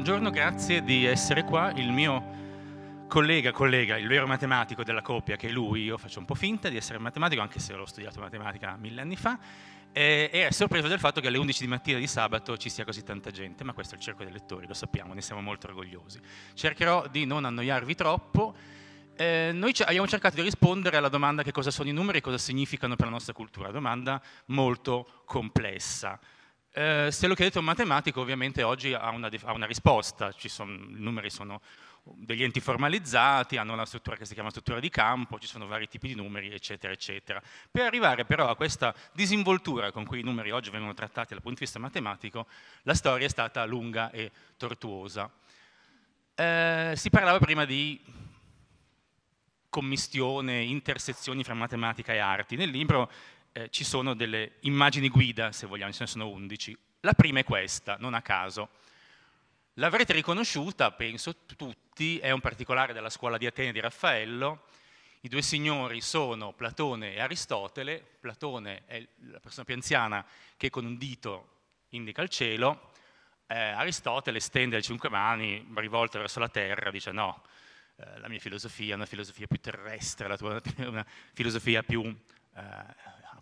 buongiorno, grazie di essere qua. Il mio collega, collega, il vero matematico della coppia, che è lui, io faccio un po' finta di essere matematico, anche se l'ho studiato matematica mille anni fa, e è sorpreso del fatto che alle 11 di mattina di sabato ci sia così tanta gente, ma questo è il cerco dei lettori, lo sappiamo, ne siamo molto orgogliosi. Cercherò di non annoiarvi troppo. Eh, noi abbiamo cercato di rispondere alla domanda che cosa sono i numeri e cosa significano per la nostra cultura, domanda molto complessa. Eh, se lo chiedete a un matematico ovviamente oggi ha una, ha una risposta, sono, i numeri sono degli enti formalizzati, hanno una struttura che si chiama struttura di campo, ci sono vari tipi di numeri, eccetera, eccetera. Per arrivare però a questa disinvoltura con cui i numeri oggi vengono trattati dal punto di vista matematico, la storia è stata lunga e tortuosa. Eh, si parlava prima di commistione, intersezioni fra matematica e arti. Nel libro eh, ci sono delle immagini guida, se vogliamo, ce ne sono 11. La prima è questa, non a caso. L'avrete riconosciuta, penso tutti, è un particolare della scuola di Atene di Raffaello. I due signori sono Platone e Aristotele. Platone è la persona più anziana che con un dito indica il cielo. Eh, Aristotele stende le cinque mani rivolte verso la terra, dice no, eh, la mia filosofia è una filosofia più terrestre, la tua è una filosofia più eh,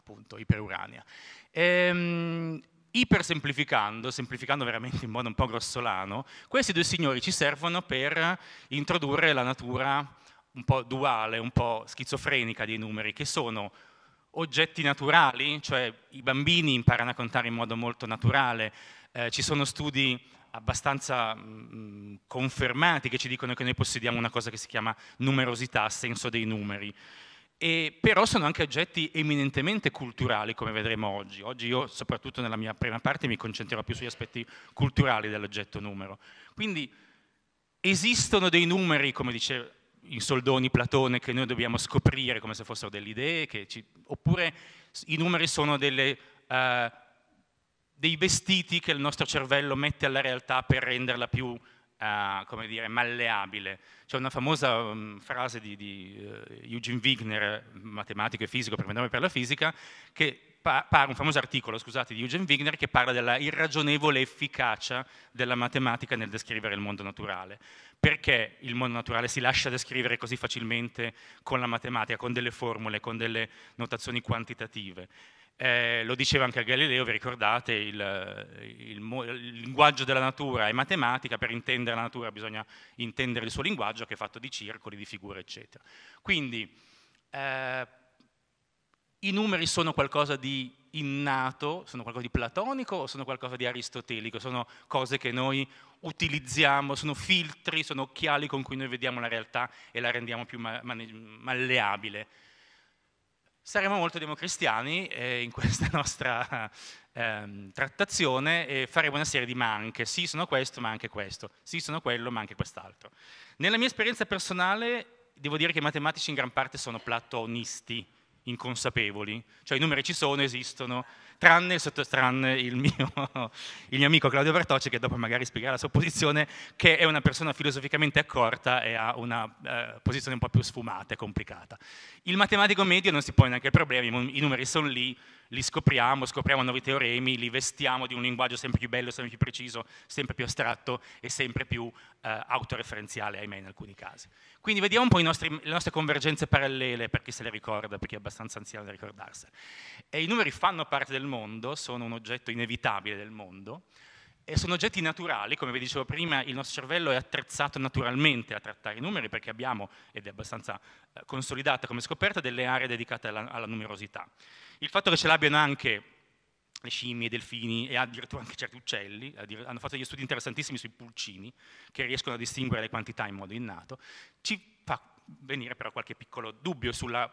appunto iperurania. Ehm, ipersemplificando, semplificando veramente in modo un po' grossolano, questi due signori ci servono per introdurre la natura un po' duale, un po' schizofrenica dei numeri, che sono oggetti naturali, cioè i bambini imparano a contare in modo molto naturale, eh, ci sono studi abbastanza mh, mm, confermati che ci dicono che noi possediamo una cosa che si chiama numerosità, senso dei numeri, e però sono anche oggetti eminentemente culturali, come vedremo oggi. Oggi io, soprattutto nella mia prima parte, mi concentrerò più sugli aspetti culturali dell'oggetto numero. Quindi esistono dei numeri, come dice in soldoni Platone, che noi dobbiamo scoprire come se fossero delle idee, ci... oppure i numeri sono delle, uh, dei vestiti che il nostro cervello mette alla realtà per renderla più Uh, come dire, malleabile. C'è una famosa um, frase di, di uh, Eugene Wigner, matematico e fisico, premio Nobel per la fisica, che pa- un famoso articolo, scusate, di Eugene Wigner che parla della irragionevole efficacia della matematica nel descrivere il mondo naturale. Perché il mondo naturale si lascia descrivere così facilmente con la matematica, con delle formule, con delle notazioni quantitative? Eh, lo diceva anche Galileo, vi ricordate, il, il, il, linguaggio della natura è matematica, per intendere la natura bisogna intendere il suo linguaggio che è fatto di circoli, di figure, eccetera. Quindi eh, i numeri sono qualcosa di innato, sono qualcosa di platonico o sono qualcosa di aristotelico, sono cose che noi utilizziamo, sono filtri, sono occhiali con cui noi vediamo la realtà e la rendiamo più ma- malleabile saremo molto democristiani eh, in questa nostra ehm, trattazione e faremo una serie di ma anche, sì sono questo ma anche questo, sì sono quello ma anche quest'altro. Nella mia esperienza personale devo dire che i matematici in gran parte sono platonisti, inconsapevoli, cioè i numeri ci sono, esistono, tranne il, tranne il, mio, il mio amico Claudio Bertocci, che dopo magari spiegherà la sua posizione, che è una persona filosoficamente accorta e ha una eh, posizione un po' più sfumata e complicata. Il matematico medio non si pone neanche problemi, i numeri sono lì, li scopriamo, scopriamo nuovi teoremi, li vestiamo di un linguaggio sempre più bello, sempre più preciso, sempre più astratto e sempre più eh, autoreferenziale, ahimè, in alcuni casi. Quindi vediamo un po' nostri, le nostre convergenze parallele, per chi se le ricorda, per chi è abbastanza anziano da ricordarsene. E I numeri fanno parte del mondo, sono un oggetto inevitabile del mondo e sono oggetti naturali, come vi dicevo prima, il nostro cervello è attrezzato naturalmente a trattare i numeri perché abbiamo, ed è abbastanza eh, consolidata come scoperta, delle aree dedicate alla, alla numerosità. Il fatto che ce l'abbiano anche le scimmie, i delfini e addirittura anche certi uccelli, hanno fatto degli studi interessantissimi sui pulcini che riescono a distinguere le quantità in modo innato, ci fa venire però qualche piccolo dubbio sulla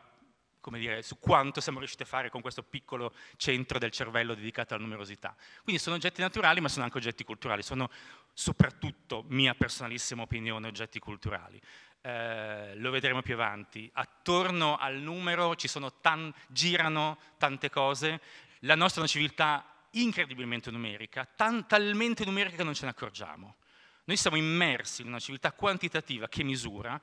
come dire, su quanto siamo riusciti a fare con questo piccolo centro del cervello dedicato alla numerosità. Quindi sono oggetti naturali ma sono anche oggetti culturali, sono soprattutto, mia personalissima opinione, oggetti culturali. Eh, lo vedremo più avanti. Attorno al numero tan girano tante cose, la nostra è una civiltà incredibilmente numerica, tan talmente numerica che non ce ne accorgiamo. Noi siamo immersi in una civiltà quantitativa che misura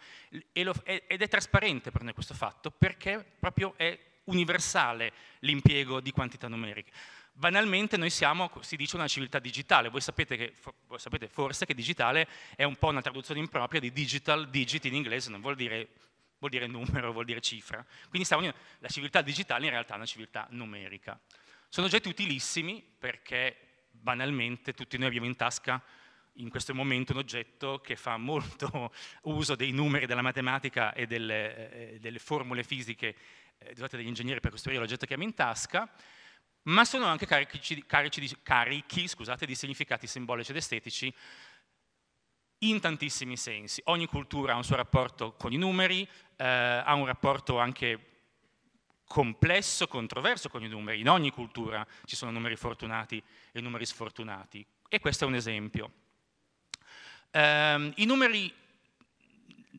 ed è trasparente per noi questo fatto perché proprio è universale l'impiego di quantità numeriche. Banalmente noi siamo, si dice, una civiltà digitale, voi sapete, che, voi sapete forse che digitale è un po' una traduzione impropria di digital, digit in inglese, non vuol dire vuol dire numero, vuol dire cifra. Quindi in, la civiltà digitale in realtà è una civiltà numerica. Sono oggetti utilissimi perché banalmente tutti noi abbiamo in tasca in questo momento un oggetto che fa molto uso dei numeri della matematica e delle, eh, delle formule fisiche eh, usate dagli ingegneri per costruire l'oggetto che abbiamo in tasca, ma sono anche carichi, carichi, di, carichi scusate, di significati simbolici ed estetici in tantissimi sensi. Ogni cultura ha un suo rapporto con i numeri, eh, ha un rapporto anche complesso, controverso con i numeri. In ogni cultura ci sono numeri fortunati e numeri sfortunati. E questo è un esempio. Um, I numeri,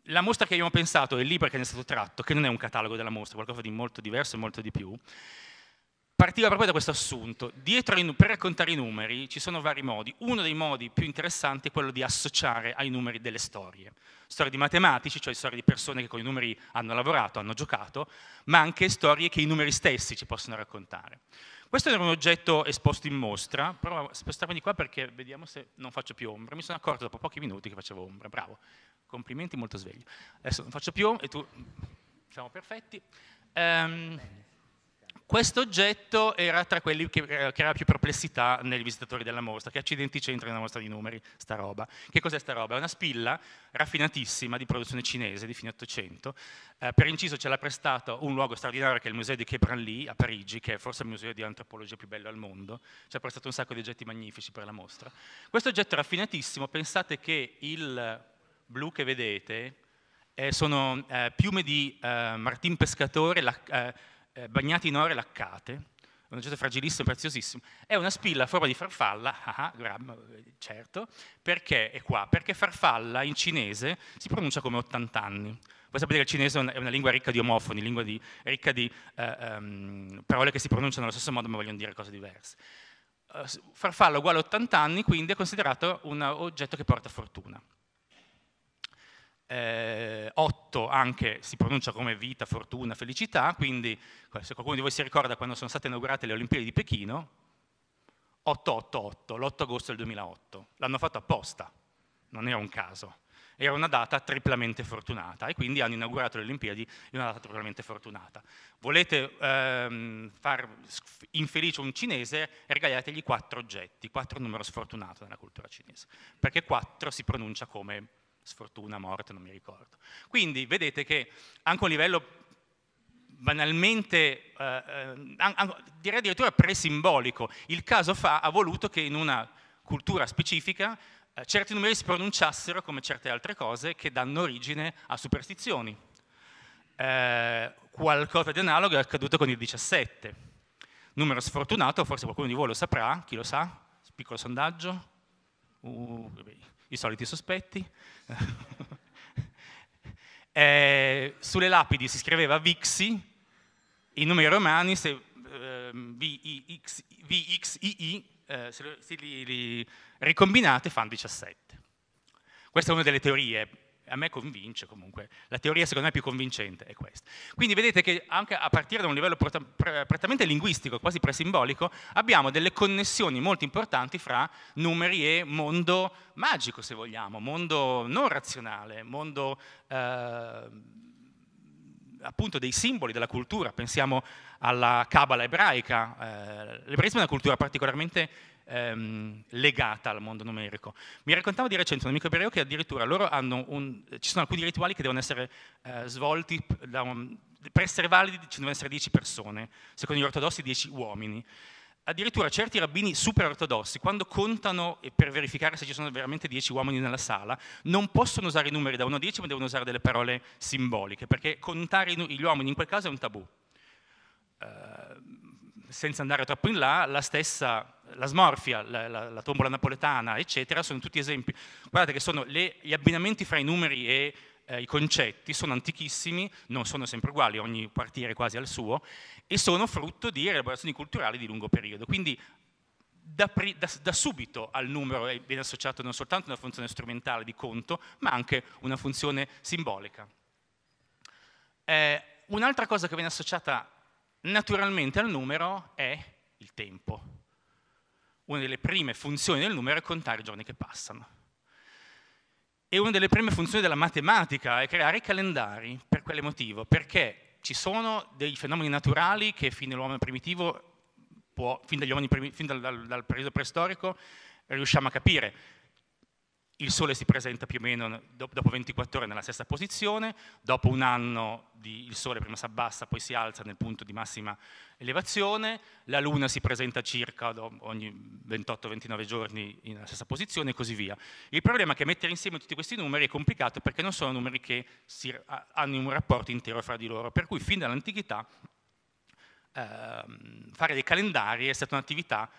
la mostra che abbiamo pensato, il libro che ne è stato tratto, che non è un catalogo della mostra, qualcosa di molto diverso e molto di più, partiva proprio da questo assunto. I, per raccontare i numeri ci sono vari modi. Uno dei modi più interessanti è quello di associare ai numeri delle storie. Storie di matematici, cioè storie di persone che con i numeri hanno lavorato, hanno giocato, ma anche storie che i numeri stessi ci possono raccontare. Questo era un oggetto esposto in mostra, provo a spostarmi di qua perché vediamo se non faccio più ombra. Mi sono accorto dopo pochi minuti che facevo ombra, bravo. Complimenti, molto sveglio. Adesso non faccio più ombra e tu... Siamo perfetti. Um, questo oggetto era tra quelli che eh, creava più perplessità nei visitatori della mostra, che accidenti c'entra nella mostra di numeri, sta roba. Che cos'è sta roba? È una spilla raffinatissima di produzione cinese di fine 800, eh, per inciso ce l'ha prestato un luogo straordinario che è il museo di Quebranly a Parigi, che è forse il museo di antropologia più bello al mondo, ci ha prestato un sacco di oggetti magnifici per la mostra. Questo oggetto raffinatissimo, pensate che il blu che vedete eh, sono eh, piume di eh, Martin Pescatore, la, eh, eh, bagnati in oro e laccate, un oggetto fragilissimo, e preziosissimo, è una spilla a forma di farfalla, ah, ah certo, perché è qua? Perché farfalla in cinese si pronuncia come 80 anni. Voi sapete che il cinese è una lingua ricca di omofoni, lingua di, ricca di eh, um, parole che si pronunciano allo stesso modo ma vogliono dire cose diverse. Uh, farfalla uguale a 80 anni, quindi è considerato un oggetto che porta fortuna eh, 8 anche si pronuncia come vita, fortuna, felicità, quindi se qualcuno di voi si ricorda quando sono state inaugurate le Olimpiadi di Pechino, 888, l'8 agosto del 2008, l'hanno fatto apposta, non era un caso, era una data triplamente fortunata e quindi hanno inaugurato le Olimpiadi in una data triplamente fortunata. Volete ehm, far infelice un cinese, regalategli quattro oggetti, quattro numero sfortunato nella cultura cinese, perché quattro si pronuncia come sfortuna, morte, non mi ricordo. Quindi vedete che anche a un livello banalmente, eh, eh, direi addirittura presimbolico, il caso fa ha voluto che in una cultura specifica eh, certi numeri si pronunciassero come certe altre cose che danno origine a superstizioni. Eh, qualcosa di analogo è accaduto con il 17. Numero sfortunato, forse qualcuno di voi lo saprà, chi lo sa? Piccolo sondaggio. Uh, i soliti sospetti. eh, sulle lapidi si scriveva Vixi, i numeri romani, se, ehm, eh, VIX, VXII, eh, se li, li, ricombinate fanno 17. Questa è una delle teorie a me convince comunque, la teoria secondo me più convincente è questa. Quindi vedete che anche a partire da un livello prettamente linguistico, quasi presimbolico, abbiamo delle connessioni molto importanti fra numeri e mondo magico, se vogliamo, mondo non razionale, mondo... Eh, appunto dei simboli della cultura, pensiamo alla Cabala ebraica, eh, l'ebraismo è una cultura particolarmente ehm, legata al mondo numerico. Mi raccontava di recente un amico ebreo che addirittura loro un, ci sono alcuni rituali che devono essere eh, svolti un, per essere validi ci devono essere 10 persone, secondo gli ortodossi 10 uomini. Addirittura certi rabbini super ortodossi, quando contano per verificare se ci sono veramente 10 uomini nella sala, non possono usare i numeri da 1 a 10, ma devono usare delle parole simboliche, perché contare gli uomini in quel caso è un tabù. Uh, senza andare troppo in là, la stessa, la smorfia, la, la, la tombola napoletana, eccetera, sono tutti esempi. Guardate che sono le, gli abbinamenti fra i numeri e eh, i concetti, sono antichissimi, non sono sempre uguali, ogni quartiere quasi al suo, e sono frutto di elaborazioni culturali di lungo periodo. Quindi da, da, da, subito al numero viene associata non soltanto una funzione strumentale di conto, ma anche una funzione simbolica. Eh, un'altra cosa che viene associata Naturalmente al numero è il tempo. Una delle prime funzioni del numero è contare i giorni che passano. E una delle prime funzioni della matematica è creare i calendari, per quale motivo? Perché ci sono dei fenomeni naturali che fin dall'uomo primitivo, può, fin, primi, fin dal, dal, dal periodo preistorico, riusciamo a capire il Sole si presenta più o meno dopo 24 ore nella stessa posizione, dopo un anno di, il Sole prima si abbassa, poi si alza nel punto di massima elevazione, la Luna si presenta circa ogni 28-29 giorni nella stessa posizione e così via. Il problema è che mettere insieme tutti questi numeri è complicato perché non sono numeri che si, hanno un rapporto intero fra di loro, per cui fin dall'antichità eh, fare dei calendari è stata un'attività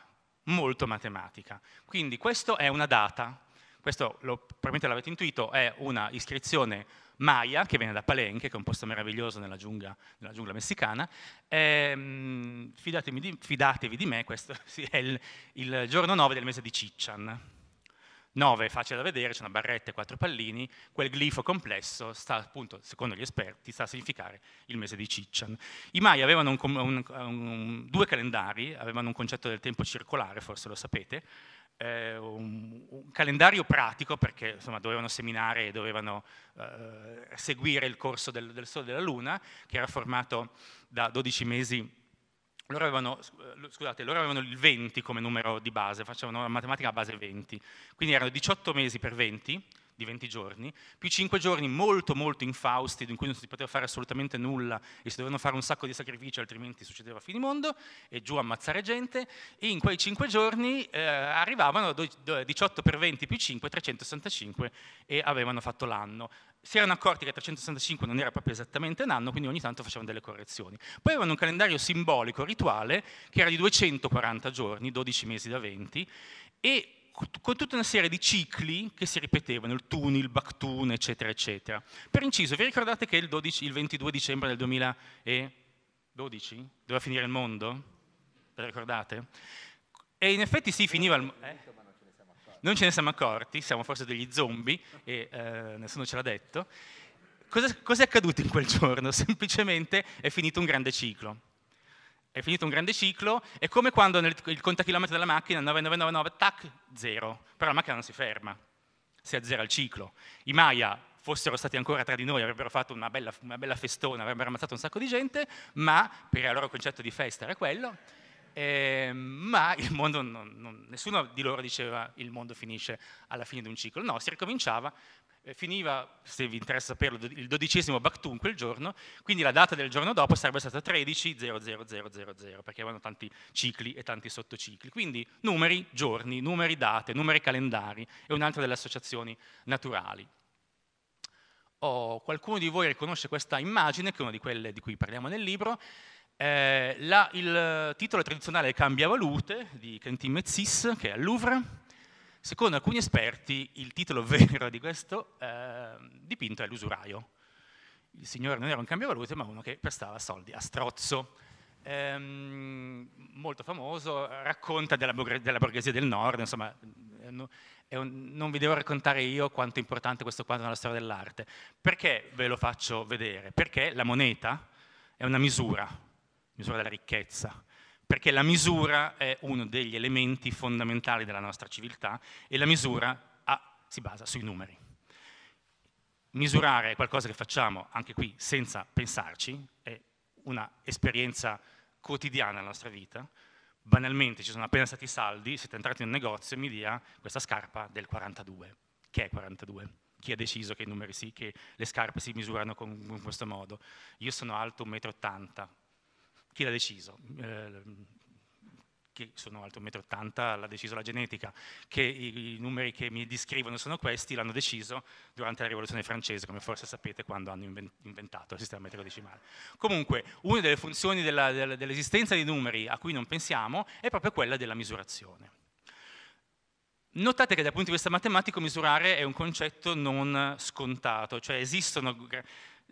molto matematica. Quindi questa è una data, questo lo, probabilmente l'avete intuito, è una iscrizione maya che viene da Palenque, che è un posto meraviglioso nella giungla, nella giungla messicana. E, ehm, di, fidatevi di me, questo sì, è il, il, giorno 9 del mese di Ciccian. 9 è facile da vedere, c'è una barretta e quattro pallini, quel glifo complesso sta appunto, secondo gli esperti, sta a significare il mese di Ciccian. I Maya avevano un, un, un, due calendari, avevano un concetto del tempo circolare, forse lo sapete, eh, un, un, calendario pratico perché insomma, dovevano seminare e dovevano eh, seguire il corso del, del Sole e della Luna, che era formato da 12 mesi loro avevano, eh, scusate, loro avevano, il 20 come numero di base, facevano la matematica a base 20, quindi erano 18 mesi per 20, di 20 giorni, più 5 giorni molto molto infausti, in cui non si poteva fare assolutamente nulla e si dovevano fare un sacco di sacrifici, altrimenti succedeva finimondo, e giù ammazzare gente, e in quei 5 giorni eh, arrivavano 18 per 20 più 5, 365 e avevano fatto l'anno si erano accorti che 365 non era proprio esattamente un anno, quindi ogni tanto facevano delle correzioni. Poi avevano un calendario simbolico, rituale, che era di 240 giorni, 12 mesi da 20, e con tutta una serie di cicli che si ripetevano, il tunnel, il backtune, eccetera, eccetera. Per inciso, vi ricordate che il, 12, il 22 dicembre del 2012 doveva finire il mondo? Ve lo ricordate? E in effetti sì, finiva il mondo. Eh? Non ce ne siamo accorti, siamo forse degli zombie e eh, nessuno ce l'ha detto. Cosa, cosa è accaduto in quel giorno? Semplicemente è finito un grande ciclo è finito un grande ciclo, è come quando nel, il contachilometro della macchina 9999, tac, zero, però la macchina non si ferma, si azzera il ciclo. I Maya fossero stati ancora tra di noi, avrebbero fatto una bella, una bella festona, avrebbero ammazzato un sacco di gente, ma per il loro concetto di festa era quello, eh, ma il mondo non, non, nessuno di loro diceva il mondo finisce alla fine di un ciclo, no, si ricominciava, eh, finiva, se vi interessa saperlo, il dodicesimo Baktun quel giorno, quindi la data del giorno dopo sarebbe stata 13.00000, perché avevano tanti cicli e tanti sottocicli, quindi numeri, giorni, numeri date, numeri calendari, è un'altra delle associazioni naturali. Oh, qualcuno di voi riconosce questa immagine, che è una di quelle di cui parliamo nel libro, eh, la, il eh, titolo tradizionale Cambia valute di Quentin Metzis, che è al Louvre. Secondo alcuni esperti, il titolo vero di questo eh, dipinto è L'usuraio. Il signore non era un cambiavalute, ma uno che prestava soldi a strozzo. Eh, molto famoso, racconta della, della, borghesia del nord, insomma, eh, un, non vi devo raccontare io quanto è importante questo quadro nella storia dell'arte. Perché ve lo faccio vedere? Perché la moneta è una misura, misura della ricchezza, perché la misura è uno degli elementi fondamentali della nostra civiltà e la misura ha, si basa sui numeri. Misurare è qualcosa che facciamo anche qui senza pensarci, è un'esperienza quotidiana della nostra vita. Banalmente ci sono appena stati saldi, siete entrati in un negozio e mi dia questa scarpa del 42. Che è 42? chi ha deciso che, i numeri sì, che le scarpe si misurano con, in questo modo. Io sono alto 1,80 m, chi l'ha deciso? Eh, che sono alto 1,80 m, l'ha deciso la genetica, che i, i, numeri che mi descrivono sono questi, l'hanno deciso durante la rivoluzione francese, come forse sapete quando hanno inventato il sistema decimale. Comunque, una delle funzioni dell'esistenza dell di numeri a cui non pensiamo è proprio quella della misurazione. Notate che dal punto di vista matematico misurare è un concetto non scontato, cioè esistono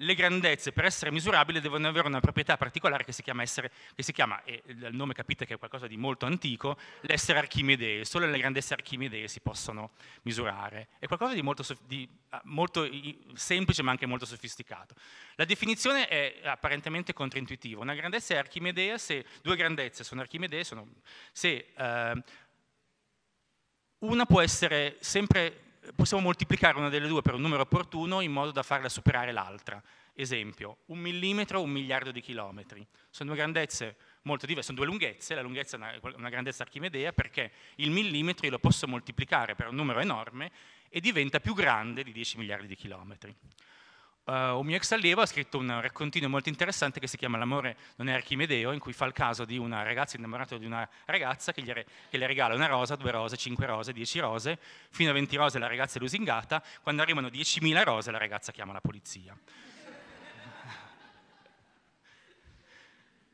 le grandezze per essere misurabili devono avere una proprietà particolare che si chiama, essere, che si chiama e dal nome capite che è qualcosa di molto antico, l'essere archimedee, solo le grandezze archimedee si possono misurare. È qualcosa di molto, di ah, molto semplice ma anche molto sofisticato. La definizione è apparentemente controintuitiva, una grandezza è archimedea se due grandezze sono archimedee, sono, se eh, una può essere sempre possiamo moltiplicare una delle due per un numero opportuno in modo da farla superare l'altra. Esempio, un millimetro, un miliardo di chilometri. Sono due grandezze molto diverse, sono due lunghezze, la lunghezza è una, grandezza archimedea perché il millimetro lo posso moltiplicare per un numero enorme e diventa più grande di 10 miliardi di chilometri. Uh, un mio ex allievo ha scritto un raccontino molto interessante che si chiama L'amore non è Archimedeo, in cui fa il caso di una ragazza innamorata di una ragazza che, re, che, le regala una rosa, due rose, cinque rose, dieci rose, fino a venti rose la ragazza è lusingata, quando arrivano diecimila rose la ragazza chiama la polizia.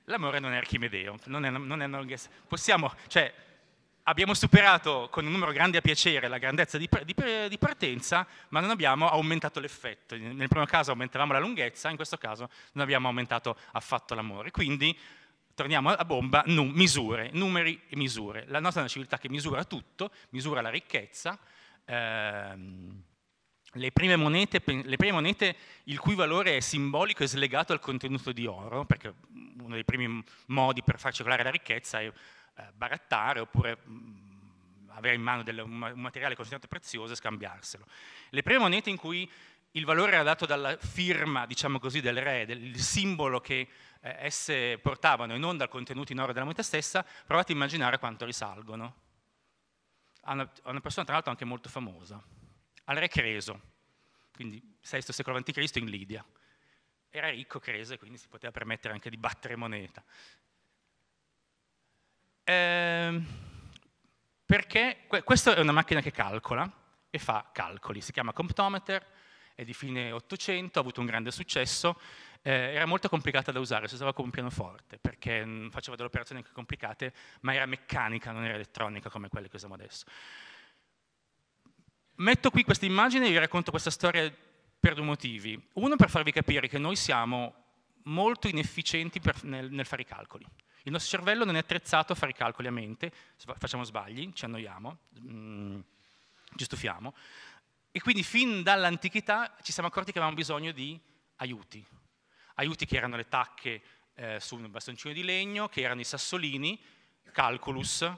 L'amore non è Archimedeo, non è, non è, possiamo, cioè, abbiamo superato con un numero grande a piacere la grandezza di, di, di, partenza, ma non abbiamo aumentato l'effetto. Nel primo caso aumentavamo la lunghezza, in questo caso non abbiamo aumentato affatto l'amore. Quindi torniamo alla bomba, nu, misure, numeri e misure. La nostra è una civiltà che misura tutto, misura la ricchezza. Ehm, le prime, monete, le prime, monete, il cui valore è simbolico e slegato al contenuto di oro, perché uno dei primi modi per far circolare la ricchezza è eh, barattare oppure mh, mm, avere in mano del, un materiale considerato prezioso e scambiarselo. Le prime monete in cui il valore era dato dalla firma, diciamo così, del re, del simbolo che eh, esse portavano e non dal contenuto in oro della moneta stessa, provate a immaginare quanto risalgono. A una, a una persona tra l'altro anche molto famosa, al re Creso, quindi VI secolo a.C. in Lidia. Era ricco Creso e quindi si poteva permettere anche di battere moneta eh, perché questa è una macchina che calcola e fa calcoli, si chiama Comptometer, è di fine 800, ha avuto un grande successo, eh, era molto complicata da usare, si usava come un pianoforte, perché mm, faceva delle operazioni anche complicate, ma era meccanica, non era elettronica come quelle che usiamo adesso. Metto qui questa immagine e vi racconto questa storia per due motivi. Uno per farvi capire che noi siamo molto inefficienti per, nel, nel fare i calcoli. Il nostro cervello non è attrezzato a fare calcoli a mente, facciamo sbagli, ci annoiamo, mm, ci stufiamo. E quindi fin dall'antichità ci siamo accorti che avevamo bisogno di aiuti. Aiuti che erano le tacche eh, su un bastoncino di legno, che erano i sassolini, calculus,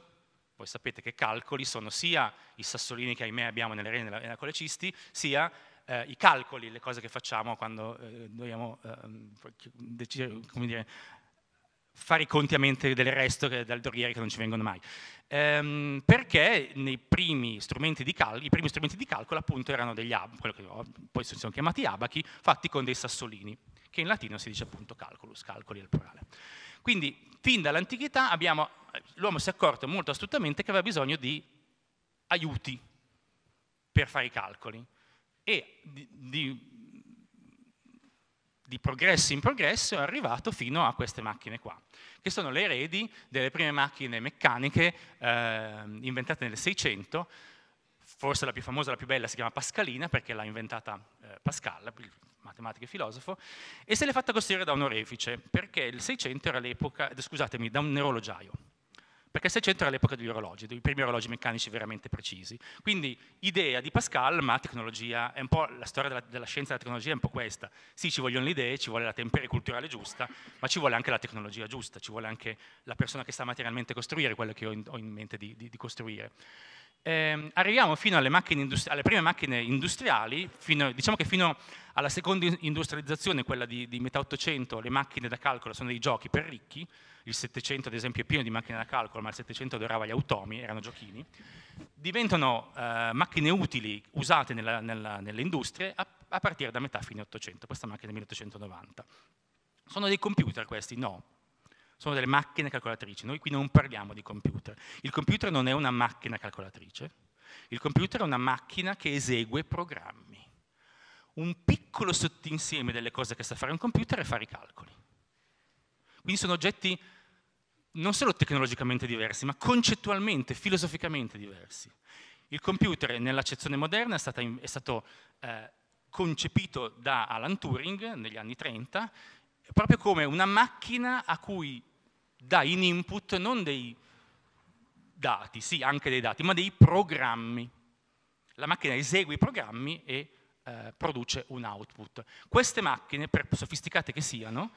voi sapete che calcoli sono sia i sassolini che ahimè abbiamo nelle rene e nella colecisti, sia eh, i calcoli, le cose che facciamo quando eh, dobbiamo eh, dire, fare i conti a mente del resto dal Doriere che non ci vengono mai. Ehm, perché nei primi strumenti di calcolo, i primi strumenti di calcolo appunto erano degli ab, quello che ho, poi si sono chiamati abachi, fatti con dei sassolini, che in latino si dice appunto calculus, calcoli al plurale. Quindi fin dall'antichità eh, l'uomo si è accorto molto astutamente che aveva bisogno di aiuti per fare i calcoli e di, di di progresso in progresso è arrivato fino a queste macchine qua, che sono le eredi delle prime macchine meccaniche eh, inventate nel 600, forse la più famosa, la più bella si chiama Pascalina perché l'ha inventata eh, Pascal, matematico e filosofo, e se l'è fatta costruire da un orefice, perché il 600 era l'epoca, scusatemi, da un neurologiaio perché 600 era l'epoca degli orologi, dei primi orologi meccanici veramente precisi. Quindi idea di Pascal, ma tecnologia, è un po' la storia della, della scienza e della tecnologia è un po' questa. Sì, ci vogliono le idee, ci vuole la temperia culturale giusta, ma ci vuole anche la tecnologia giusta, ci vuole anche la persona che sa materialmente costruire quello che ho in, ho in mente di, di, di costruire. Eh, arriviamo fino alle, alle, prime macchine industriali, fino, diciamo che fino alla seconda industrializzazione, quella di, di metà 800, le macchine da calcolo sono dei giochi per ricchi, il 700 ad esempio è pieno di macchine da calcolo, ma il 700 adorava gli automi, erano giochini, diventano eh, macchine utili usate nella, nella, nelle industrie a, a, partire da metà fine 800, questa macchina è 1890. Sono dei computer questi? No. Sono delle macchine calcolatrici, noi qui non parliamo di computer. Il computer non è una macchina calcolatrice, il computer è una macchina che esegue programmi. Un piccolo sottinsieme delle cose che sa fare un computer è fare i calcoli. Quindi sono oggetti non solo tecnologicamente diversi, ma concettualmente, filosoficamente diversi. Il computer nell'accezione moderna è, stata, è stato eh, concepito da Alan Turing negli anni 30 proprio come una macchina a cui dà in input non dei dati, sì anche dei dati, ma dei programmi. La macchina esegue i programmi e eh, produce un output. Queste macchine, per sofisticate che siano,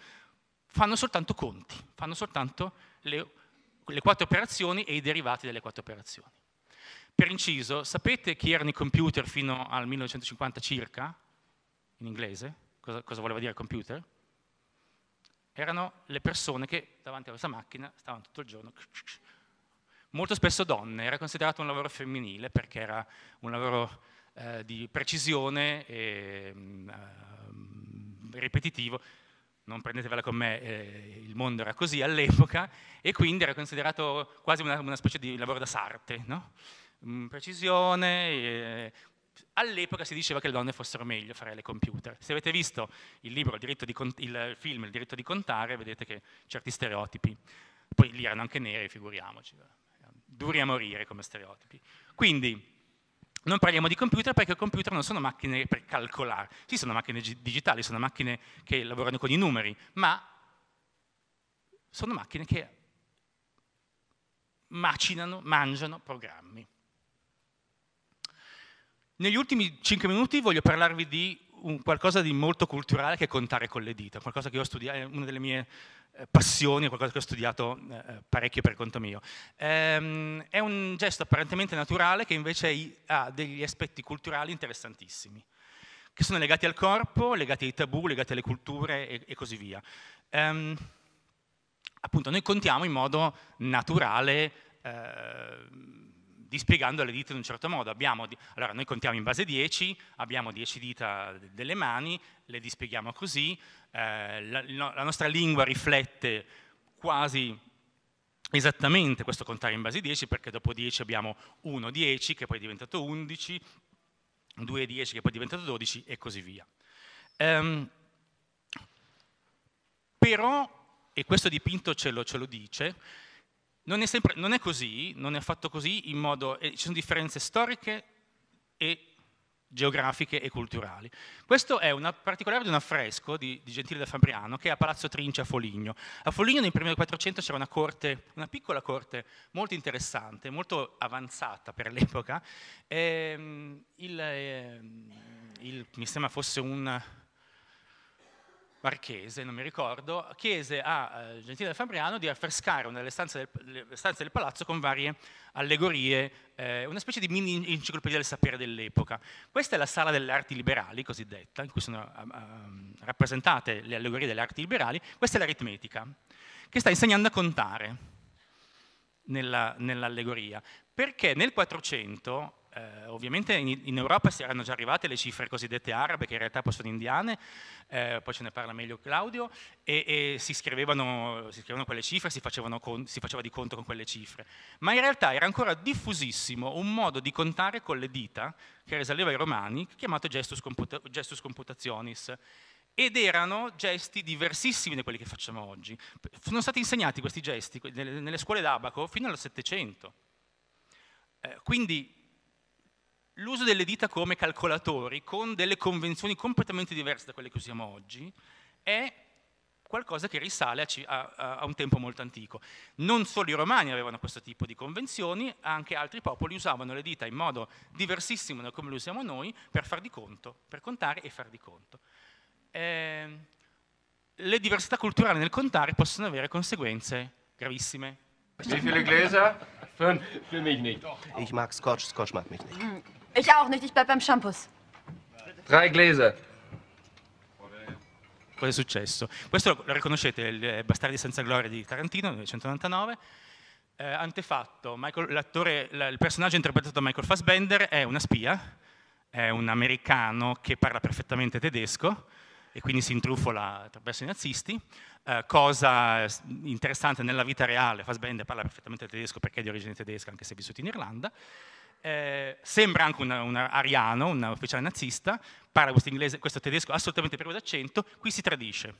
fanno soltanto conti, fanno soltanto le, le quattro operazioni e i derivati delle quattro operazioni. Per inciso, sapete chi erano i computer fino al 1950 circa, in inglese? Cosa, cosa voleva dire computer? Erano le persone che davanti a questa macchina stavano tutto il giorno, molto spesso donne, era considerato un lavoro femminile perché era un lavoro eh, di precisione e mm, eh, ripetitivo, non prendetevela con me, eh, il mondo era così all'epoca, e quindi era considerato quasi una, una specie di lavoro da sarte, no? Mm, precisione. Eh, all'epoca si diceva che le donne fossero meglio fare le computer. Se avete visto il, libro, il, di, il film Il diritto di contare, vedete che certi stereotipi, poi lì erano anche neri, figuriamoci, eh, duri a morire come stereotipi. Quindi, non parliamo di computer perché i computer non sono macchine per calcolare, sì sono macchine digitali, sono macchine che lavorano con i numeri, ma sono macchine che macinano, mangiano programmi. Negli ultimi 5 minuti voglio parlarvi di qualcosa di molto culturale che è contare con le dita, qualcosa che ho studiato, una delle mie eh, passioni, qualcosa che ho studiato eh, parecchio per conto mio. Ehm, è un gesto apparentemente naturale che invece ha degli aspetti culturali interessantissimi, che sono legati al corpo, legati ai tabù, legati alle culture e, così via. Ehm, appunto, noi contiamo in modo naturale eh, dispiegando le dita in un certo modo. Abbiamo, allora, noi contiamo in base 10, abbiamo 10 dita delle mani, le dispieghiamo così, eh, la, la, nostra lingua riflette quasi esattamente questo contare in base 10, perché dopo 10 abbiamo 1, 10, che poi è diventato 11, 2, 10, che poi è diventato 12, e così via. Um, però, e questo dipinto ce lo, ce lo dice, non è, sempre, non è così, non è affatto così, in modo, eh, ci sono differenze storiche e geografiche e culturali. Questo è un particolare di un affresco di, di, Gentile da Fabriano che è a Palazzo Trinci a Foligno. A Foligno nel primo del 400 c'era una corte, una piccola corte molto interessante, molto avanzata per l'epoca. Eh, il, eh, il, mi sembra fosse un Marchese, non mi ricordo, chiese a eh, Gentile Fabriano di affrescare una delle stanze del, stanze del palazzo con varie allegorie, eh, una specie di mini enciclopedia del sapere dell'epoca. Questa è la sala delle arti liberali, cosiddetta, in cui sono uh, rappresentate le allegorie delle arti liberali. Questa è l'aritmetica, che sta insegnando a contare nella, nell'allegoria, perché nel 400 eh, ovviamente in, in, Europa si erano già arrivate le cifre cosiddette arabe, che in realtà poi sono indiane, eh, poi ce ne parla meglio Claudio, e, e si, scrivevano, si, scrivevano, quelle cifre, si, con, si faceva di conto con quelle cifre. Ma in realtà era ancora diffusissimo un modo di contare con le dita, che risaleva ai romani, chiamato gestus, computa, gestus computationis, ed erano gesti diversissimi da quelli che facciamo oggi. Sono stati insegnati questi gesti nelle, nelle scuole d'abaco fino al Settecento. Eh, quindi l'uso delle dita come calcolatori, con delle convenzioni completamente diverse da quelle che usiamo oggi, è qualcosa che risale a, a, a, un tempo molto antico. Non solo i romani avevano questo tipo di convenzioni, anche altri popoli usavano le dita in modo diversissimo da come le usiamo noi per far di conto, per contare e far di conto. Eh, le diversità culturali nel contare possono avere conseguenze gravissime. Wie viel Gläser? Für, für mich nicht. Ich mag Scotch, Scotch mag mich nicht. Mm. Ich auch nicht, ich bleib beim Shampoos. Drei Gläser. Cosa è successo? Questo lo, lo riconoscete, il eh, Bastardi senza gloria di Tarantino, 1999. Eh, antefatto, Michael, la, il personaggio interpretato da Michael Fassbender è una spia, è un americano che parla perfettamente tedesco e quindi si intrufola attraverso i nazisti, eh, cosa interessante nella vita reale, Fassbender parla perfettamente tedesco perché è di origine tedesca anche se è vissuto in Irlanda, eh, sembra anche un ariano, un ufficiale nazista, parla questo, inglese, questo tedesco assolutamente privo d'accento, qui si tradisce.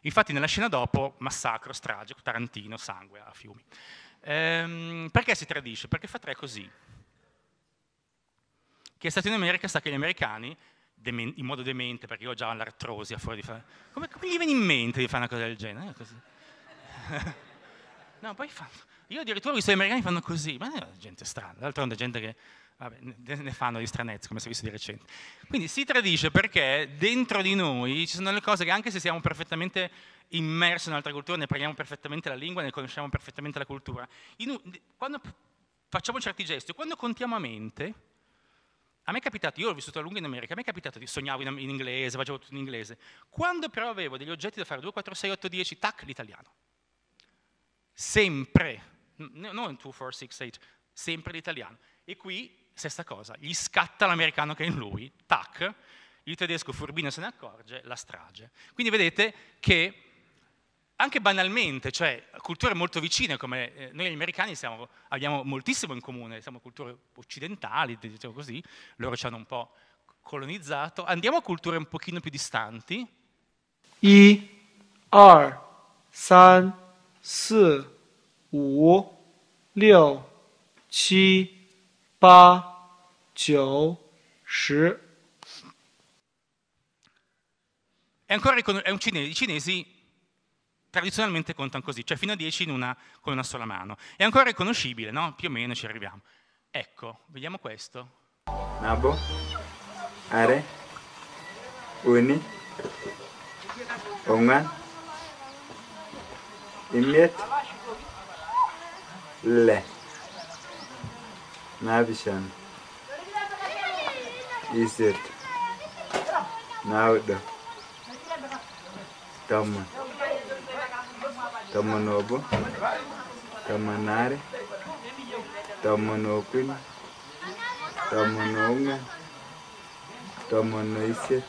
Infatti nella scena dopo, massacro, strage, Tarantino, sangue a fiumi. Ehm, perché si tradisce? Perché fa tre così. Chi è stato in America sa che gli americani, in modo demente, perché io ho già l'artrosi a fuori di fare... Come, come gli viene in mente di fare una cosa del genere? no, poi fa... Io addirittura ho visto gli americani fanno così, ma è gente strana, d'altronde è gente che vabbè, ne fanno di stranezze, come si è visto di recente. Quindi si tradisce perché dentro di noi ci sono le cose che anche se siamo perfettamente immersi in un'altra cultura, ne parliamo perfettamente la lingua, ne conosciamo perfettamente la cultura, in, quando facciamo certi gesti, quando contiamo a mente, a me è capitato, io ho vissuto a lungo in America, a me è capitato di sognavo in, in inglese, facevo tutto in inglese, quando però avevo degli oggetti da fare 2, 4, 6, 8, 10, tac, l'italiano. Sempre non 2-4-6-8, sempre l'italiano. E qui stessa cosa, gli scatta l'americano che è in lui, tac, il tedesco furbino se ne accorge, la strage. Quindi vedete che anche banalmente, cioè culture molto vicine, come eh, noi americani siamo, abbiamo moltissimo in comune, siamo culture occidentali, diciamo così, loro ci hanno un po' colonizzato, andiamo a culture un pochino più distanti. I, R, San, S. 五、六、七、八、九、十。E ancora è un cinese, i cinesi tradizionalmente contano così, cioè fino a 10 una, con una sola mano. È ancora riconoscibile, no? Più o meno ci arriviamo. Ecco, vediamo questo. Nabo, Are, Uni, Ongan, Immiet, le, Na bichana. Isir. Na uda. toma Tama nobo. Tama nare. Tama noquina. Tama nonga. toma noisir.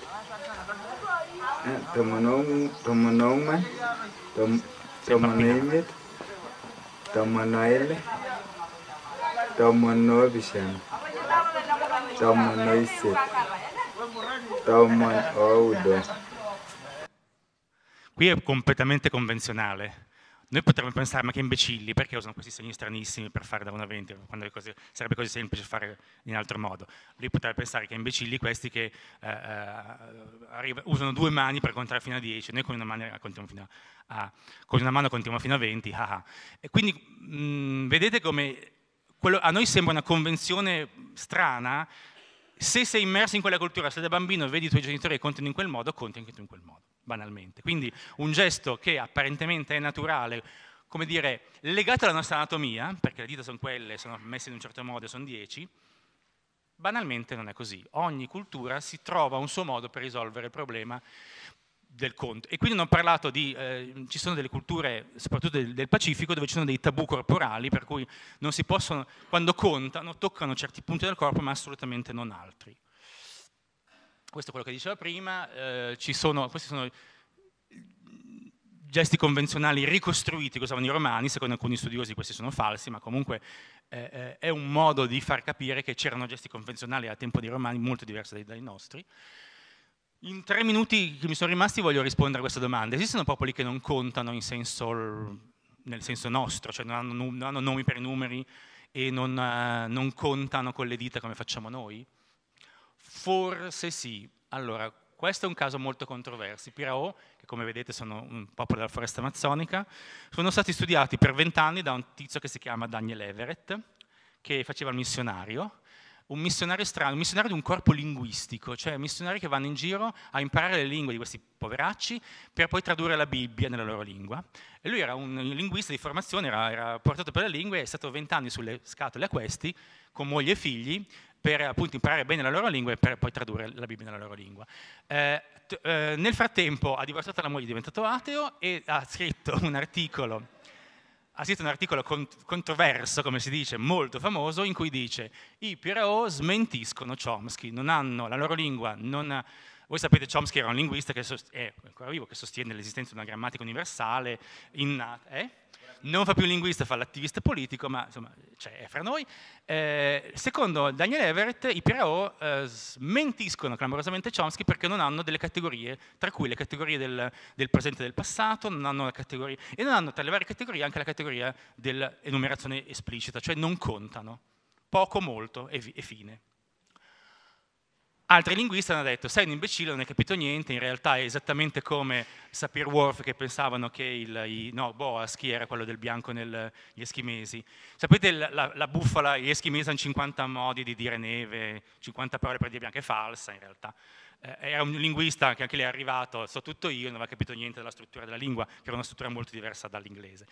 Eh, toma nonga. Tama nonga. no nonga. tomon oile, tomon oopishana, tomon oisiet, tomon oudo. Qui è completamente convenzionale. Noi potremmo pensare, ma che imbecilli, perché usano questi segni stranissimi per fare da 1 a 20, quando cose, sarebbe così semplice fare in altro modo. Lui potrebbe pensare che imbecilli questi che eh, eh arriva, usano due mani per contare fino a 10, noi con una, mano contiamo fino a, con una mano contiamo fino a 20, haha. Ah. E quindi mh, mm, vedete come quello, a noi sembra una convenzione strana, se sei immerso in quella cultura, se da bambino vedi i tuoi genitori che contano in quel modo, conti anche tu in quel modo banalmente. Quindi un gesto che apparentemente è naturale, come dire, legato alla nostra anatomia, perché le dita sono quelle, sono messe in un certo modo, sono dieci, banalmente non è così. Ogni cultura si trova un suo modo per risolvere il problema del conto. E quindi non ho parlato di, eh, ci sono delle culture, soprattutto del, del, Pacifico, dove ci sono dei tabù corporali, per cui non si possono, quando contano, toccano certi punti del corpo, ma assolutamente non altri questo è quello che diceva prima, eh, sono, questi sono gesti convenzionali ricostruiti che usavano i romani, secondo alcuni studiosi questi sono falsi, ma comunque eh, eh, è un modo di far capire che c'erano gesti convenzionali a tempo dei romani molto diversi dai, dai nostri. In tre minuti che mi sono rimasti voglio rispondere a questa domanda. Esistono popoli che non contano senso, nel senso nostro, cioè non hanno, non hanno nomi per i numeri e non, eh, non contano con le dita come facciamo noi? Forse sì. Allora, questo è un caso molto controverso. I Pirao, che come vedete sono un popolo della foresta amazzonica, sono stati studiati per vent'anni da un tizio che si chiama Daniel Everett, che faceva il missionario, un missionario strano, un missionario di un corpo linguistico, cioè missionari che vanno in giro a imparare le lingue di questi poveracci per poi tradurre la Bibbia nella loro lingua. E lui era un linguista di formazione, era, era portato per le lingue, è stato vent'anni sulle scatole a questi, con moglie e figli, per appunto imparare bene la loro lingua e per poi tradurre la Bibbia nella loro lingua. Eh, t- eh, nel frattempo ha divorziato la moglie, è diventato ateo e ha scritto un articolo, scritto un articolo cont- controverso, come si dice, molto famoso, in cui dice i PRO smentiscono Chomsky, non hanno la loro lingua, non... Voi sapete Chomsky era un linguista che sost- è ancora vivo, che sostiene l'esistenza di una grammatica universale innata. Eh? non fa più linguista, fa l'attivista politico, ma insomma cioè, è fra noi. Eh, secondo Daniel Everett, i PRO eh, smentiscono clamorosamente Chomsky perché non hanno delle categorie, tra cui le categorie del, del presente e del passato, non hanno categoria, e non hanno tra le varie categorie anche la categoria dell'enumerazione esplicita, cioè non contano, poco, molto e, e fine. Altri linguisti hanno detto, sei un imbecille, non hai capito niente, in realtà è esattamente come Sapir-Whorf che pensavano che il, i, no, Boaschi era quello del bianco negli eschimesi. Sapete la, la, la bufala, gli eschimesi hanno 50 modi di dire neve, 50 parole per dire bianca, è falsa in realtà eh, era un linguista che anche lì è arrivato, so tutto io, non aveva capito niente della struttura della lingua, che era una struttura molto diversa dall'inglese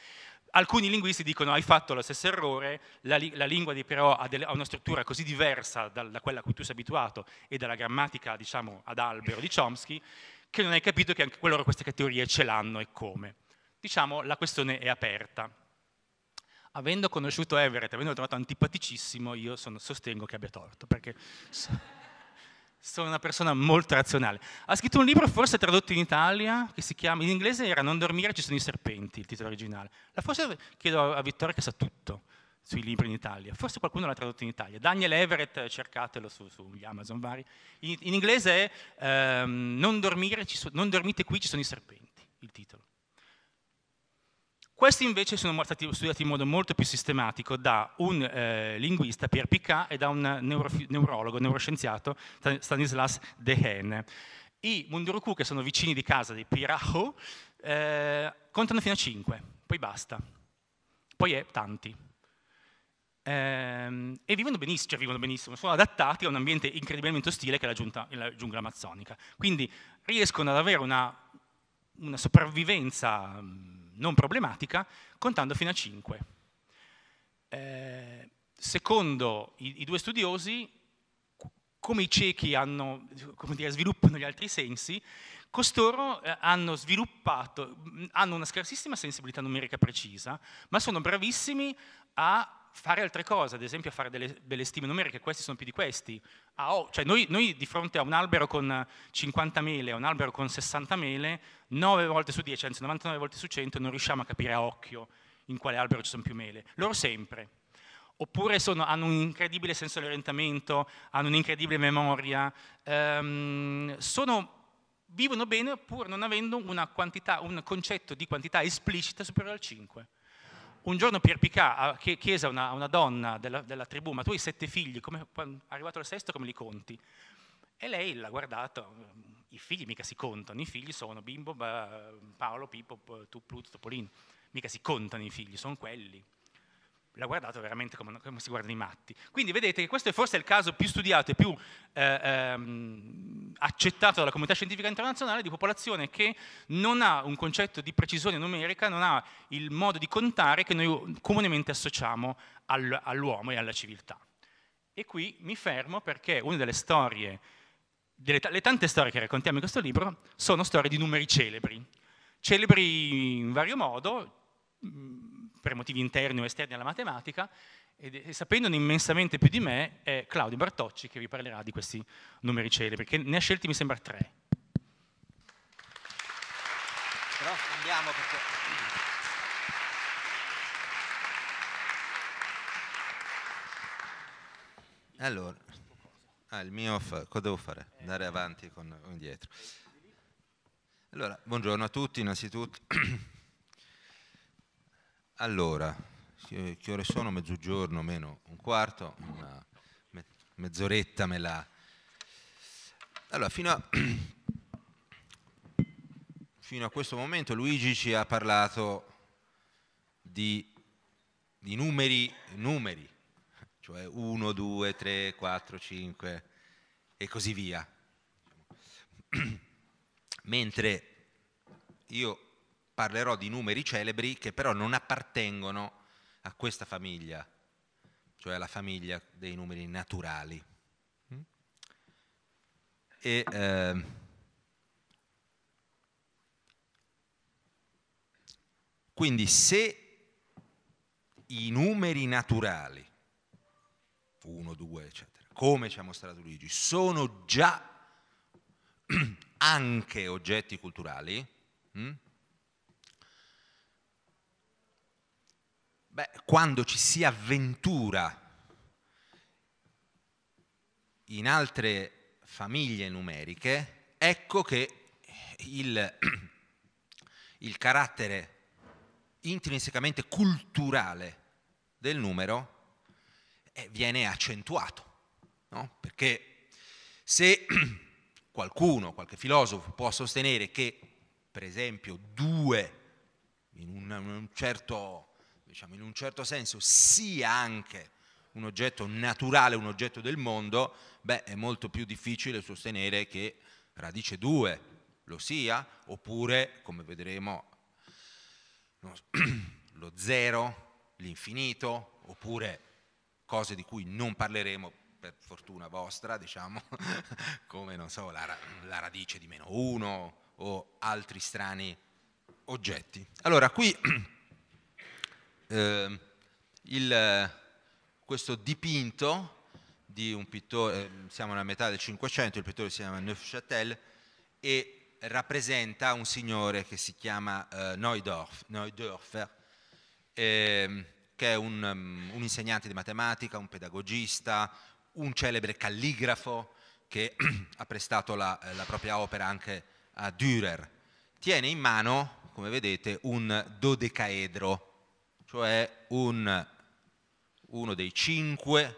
alcuni linguisti dicono hai fatto lo stesso errore, la, la lingua di Però ha, ha, una struttura così diversa da, da, quella a cui tu sei abituato e dalla grammatica diciamo, ad albero di Chomsky, che non hai capito che anche loro queste categorie ce l'hanno e come. Diciamo la questione è aperta. Avendo conosciuto Everett, avendo trovato antipaticissimo, io sono, sostengo che abbia torto, perché sono una persona molto razionale. Ha scritto un libro, forse tradotto in Italia, che si chiama, in inglese era Non dormire, ci sono i serpenti, il titolo originale. La forse chiedo a Vittoria che sa tutto sui libri in Italia, forse qualcuno l'ha tradotto in Italia. Daniel Everett, cercatelo su, sugli Amazon vari. In, in inglese è ehm, non, dormire, so, non dormite qui, ci sono i serpenti, il titolo. Questi invece sono stati studiati in modo molto più sistematico da un eh, linguista, Pierre Picard, e da un neurologo, neuroscienziato, Stanislas Dehaene. I Munduruku, che sono vicini di casa dei Pirahu, eh, contano fino a 5, poi basta. Poi è tanti. Eh, e vivono benissimo, cioè vivono benissimo, sono adattati a un ambiente incredibilmente ostile che è la, giunta, la giungla amazzonica. Quindi riescono ad avere una, una sopravvivenza mm, non problematica, contando fino a 5. Eh, secondo i, i, due studiosi, come i ciechi hanno, come dire, sviluppano gli altri sensi, costoro eh, hanno sviluppato, hanno una scarsissima sensibilità numerica precisa, ma sono bravissimi a fare altre cose, ad esempio fare delle, delle stime numeriche, questi sono più di questi. Ah, oh, cioè noi, noi, di fronte a un albero con 50 mele, a un albero con 60 mele, 9 volte su 10, anzi 99 volte su 100 non riusciamo a capire a occhio in quale albero ci sono più mele. Loro sempre. Oppure sono, hanno un incredibile senso di orientamento, hanno un'incredibile memoria, ehm, sono vivono bene pur non avendo un concetto di quantità esplicita superiore al 5 un giorno Pierpicà chiese a una, una donna della, della, tribù, ma tu hai sette figli, come, arrivato al sesto come li conti? E lei l'ha guardato, i figli mica si contano, i figli sono Bimbo, Paolo, Pippo, tu, Pluto, Topolino, mica si contano i figli, sono quelli l'ha guardato veramente come, come, si guardano i matti. Quindi vedete che questo è forse il caso più studiato e più eh, ehm, accettato dalla comunità scientifica internazionale di popolazione che non ha un concetto di precisione numerica, non ha il modo di contare che noi comunemente associamo al, all'uomo e alla civiltà. E qui mi fermo perché una delle storie, delle t- le tante storie che raccontiamo in questo libro, sono storie di numeri celebri. Celebri in vario modo, mh, mm, per motivi interni o esterni alla matematica, e sapendone immensamente più di me è Claudio Bartocci che vi parlerà di questi numeri celebri, che ne ha scelti mi sembra tre. Però andiamo perché... Allora, ah, il mio, cosa devo fare? Andare avanti o indietro? Allora, buongiorno a tutti innanzitutto. Allora, che ore sono? Mezzogiorno, meno un quarto, una mezz'oretta me la... Allora, fino a, fino a, questo momento Luigi ci ha parlato di, di numeri, numeri, cioè 1, 2, 3, 4, 5 e così via. Mentre io parlerò di numeri celebri che però non appartengono a questa famiglia, cioè alla famiglia dei numeri naturali. E, eh, quindi se i numeri naturali, 1, 2, eccetera, come ci ha mostrato Luigi, sono già anche oggetti culturali, mh? Hm? Beh, quando ci si avventura in altre famiglie numeriche, ecco che il, il carattere intrinsecamente culturale del numero eh, viene accentuato, no? perché se qualcuno, qualche filosofo può sostenere che per esempio due in un, in un certo diciamo, in un certo senso sia anche un oggetto naturale, un oggetto del mondo, beh, è molto più difficile sostenere che radice 2 lo sia, oppure, come vedremo, lo zero, l'infinito, oppure cose di cui non parleremo per fortuna vostra, diciamo, come non so, la, la radice di meno 1 o altri strani oggetti. Allora, qui Ehm, eh, il, questo dipinto di un pittore, ehm, siamo alla metà del Cinquecento, il pittore si chiama Neufchâtel e rappresenta un signore che si chiama eh, Neudorf, Neudorfer, eh, che è un, um, un, insegnante di matematica, un pedagogista, un celebre calligrafo che ha prestato la, eh, la propria opera anche a Dürer. Tiene in mano, come vedete, un dodecaedro, cioè un, uno dei cinque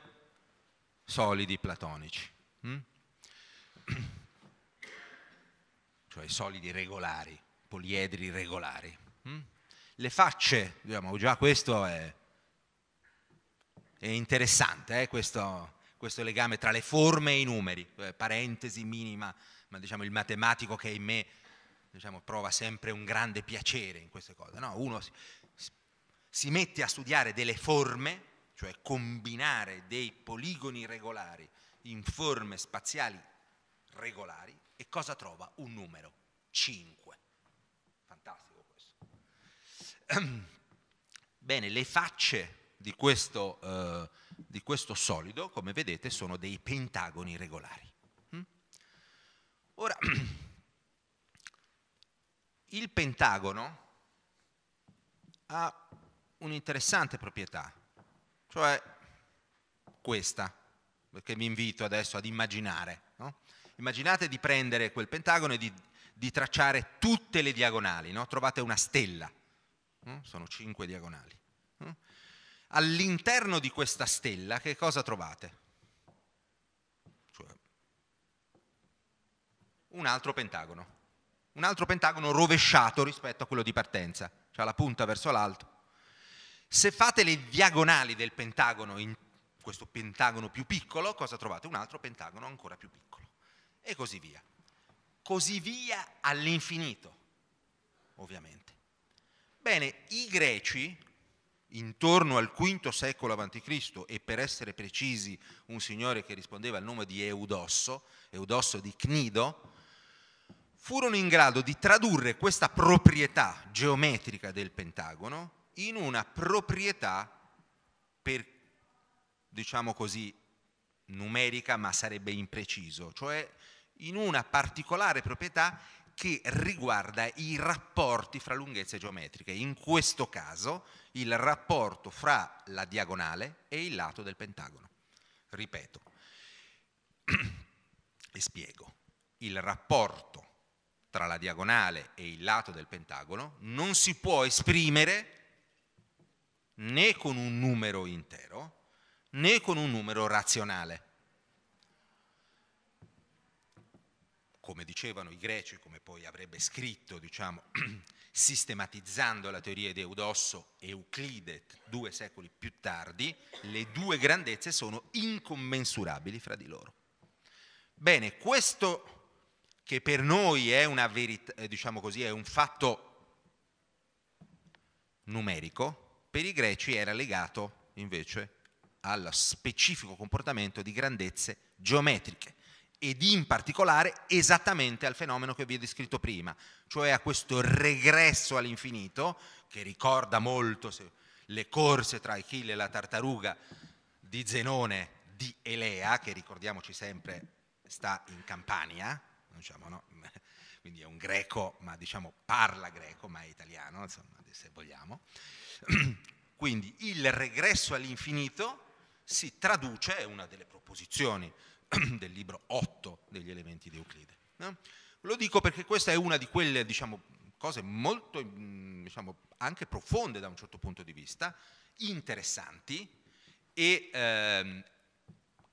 solidi platonici, hm? cioè solidi regolari, poliedri regolari. Hm? Le facce, diciamo, già questo è, è interessante, eh, questo, questo, legame tra le forme e i numeri, eh, parentesi minima, ma diciamo il matematico che in me diciamo, prova sempre un grande piacere in queste cose. No? Uno si mette a studiare delle forme, cioè combinare dei poligoni regolari in forme spaziali regolari, e cosa trova? Un numero, 5. Fantastico questo. Ehm, bene, le facce di questo, eh, di questo solido, come vedete, sono dei pentagoni regolari. Mm? Ora, il pentagono ha un'interessante proprietà, cioè questa, che vi invito adesso ad immaginare. No? Immaginate di prendere quel pentagono e di, di tracciare tutte le diagonali, no? trovate una stella, no? sono cinque diagonali. All'interno di questa stella che cosa trovate? Cioè, un altro pentagono, un altro pentagono rovesciato rispetto a quello di partenza, cioè la punta verso l'alto se fate le diagonali del pentagono in questo pentagono più piccolo, cosa trovate? Un altro pentagono ancora più piccolo. E così via. Così via all'infinito, ovviamente. Bene, i greci, intorno al V secolo a.C., e per essere precisi un signore che rispondeva al nome di Eudosso, Eudosso di Cnido, furono in grado di tradurre questa proprietà geometrica del pentagono in una proprietà per, diciamo così, numerica ma sarebbe impreciso, cioè in una particolare proprietà che riguarda i rapporti fra lunghezze geometriche, in questo caso il rapporto fra la diagonale e il lato del pentagono. Ripeto e spiego, il rapporto tra la diagonale e il lato del pentagono non si può esprimere né con un numero intero, né con un numero razionale. Come dicevano i greci, come poi avrebbe scritto, diciamo, sistematizzando la teoria di Eudosso Euclide due secoli più tardi, le due grandezze sono incommensurabili fra di loro. Bene, questo che per noi è, verità, eh, diciamo così, è un fatto numerico, per i greci era legato invece al specifico comportamento di grandezze geometriche ed in particolare esattamente al fenomeno che vi ho descritto prima, cioè a questo regresso all'infinito che ricorda molto le corse tra Achille e la tartaruga di Zenone di Elea, che ricordiamoci sempre sta in Campania, diciamo, no? quindi è un greco, ma diciamo parla greco, ma è italiano, insomma, se vogliamo. quindi il regresso all'infinito si traduce, è una delle proposizioni del libro 8 degli elementi di Euclide. No? Lo dico perché questa è una di quelle diciamo, cose molto, mm, diciamo, anche profonde da un certo punto di vista, interessanti e ehm,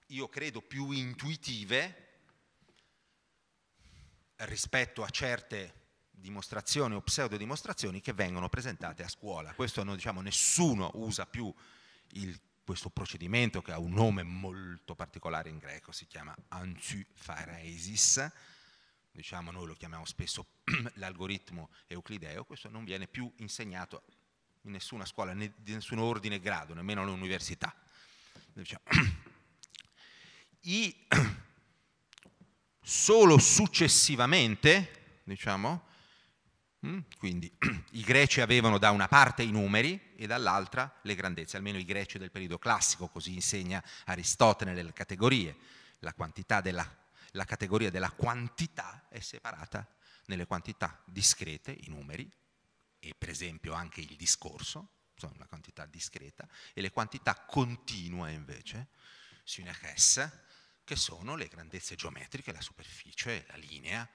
io credo più intuitive rispetto a certe dimostrazioni o pseudodimostrazioni che vengono presentate a scuola. Questo non, diciamo, nessuno usa più il, questo procedimento che ha un nome molto particolare in greco, si chiama antifaresis, diciamo noi lo chiamiamo spesso l'algoritmo euclideo, questo non viene più insegnato in nessuna scuola, né di nessun ordine grado, nemmeno all'università. Diciamo. I solo successivamente, diciamo, mm, quindi i greci avevano da una parte i numeri e dall'altra le grandezze, almeno i greci del periodo classico, così insegna Aristotele nelle categorie, la, della, la categoria della quantità è separata nelle quantità discrete, i numeri, e per esempio anche il discorso, sono una quantità discreta, e le quantità continue invece, synechesse, che sono le grandezze geometriche, la superficie, la linea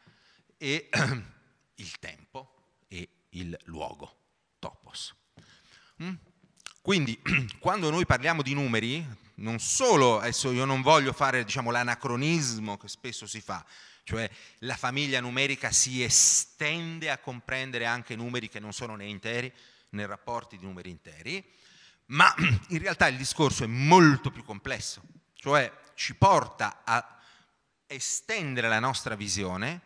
e il tempo e il luogo, topos. Mm? Quindi quando noi parliamo di numeri, non solo, adesso io non voglio fare diciamo, l'anacronismo che spesso si fa, cioè la famiglia numerica si estende a comprendere anche numeri che non sono né interi né rapporti di numeri interi, ma in realtà il discorso è molto più complesso cioè ci porta a estendere la nostra visione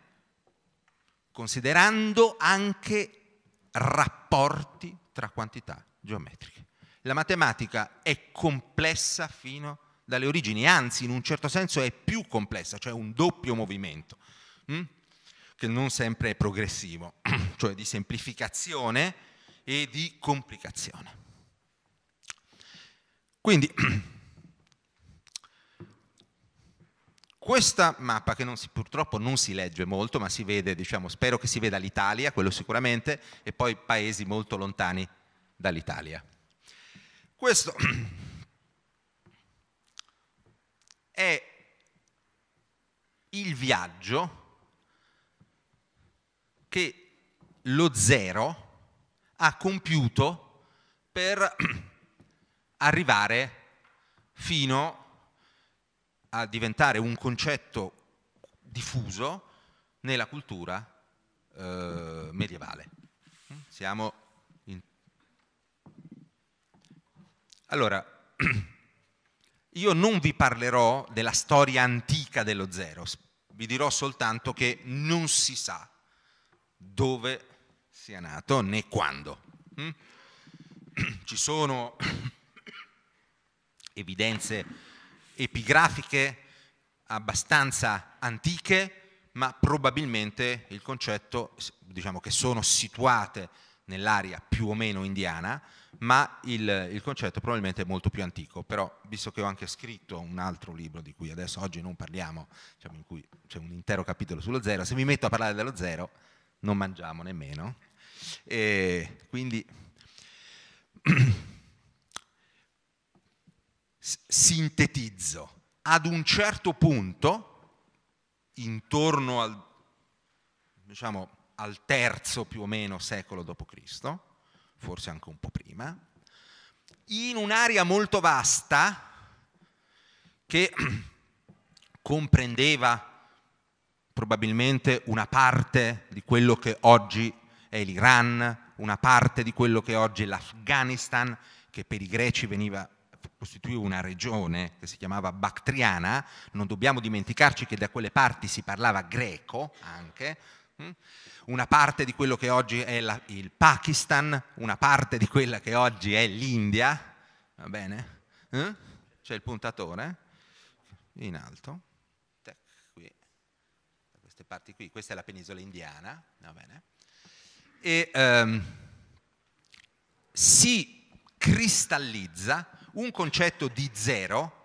considerando anche rapporti tra quantità geometriche. La matematica è complessa fino dalle origini, anzi in un certo senso è più complessa, cioè un doppio movimento, mm? che non sempre è progressivo, cioè di semplificazione e di complicazione. Quindi questa mappa, che non si, purtroppo non si legge molto, ma si vede, diciamo, spero che si veda l'Italia, quello sicuramente, e poi paesi molto lontani dall'Italia. Questo è il viaggio che lo zero ha compiuto per arrivare fino a diventare un concetto diffuso nella cultura eh, medievale. Siamo in... Allora, io non vi parlerò della storia antica dello zero, vi dirò soltanto che non si sa dove sia nato né quando. Hm? Ci sono evidenze epigrafiche abbastanza antiche, ma probabilmente il concetto, diciamo che sono situate nell'area più o meno indiana, ma il, il, concetto probabilmente è molto più antico, però visto che ho anche scritto un altro libro di cui adesso oggi non parliamo, diciamo in cui c'è un intero capitolo sullo zero, se mi metto a parlare dello zero non mangiamo nemmeno, e quindi sintetizzo, ad un certo punto, intorno al, diciamo, al terzo più o meno secolo d.C., forse anche un po' prima, in un'area molto vasta che comprendeva probabilmente una parte di quello che oggi è l'Iran, una parte di quello che oggi è l'Afghanistan, che per i greci veniva costituì una regione che si chiamava Bactriana, non dobbiamo dimenticarci che da quelle parti si parlava greco anche, hm? una parte di quello che oggi è la, il Pakistan, una parte di quella che oggi è l'India, va bene? Eh? C'è il puntatore in alto, Tec, qui, da queste parti qui, questa è la penisola indiana, va bene? E ehm, si cristallizza un concetto di zero,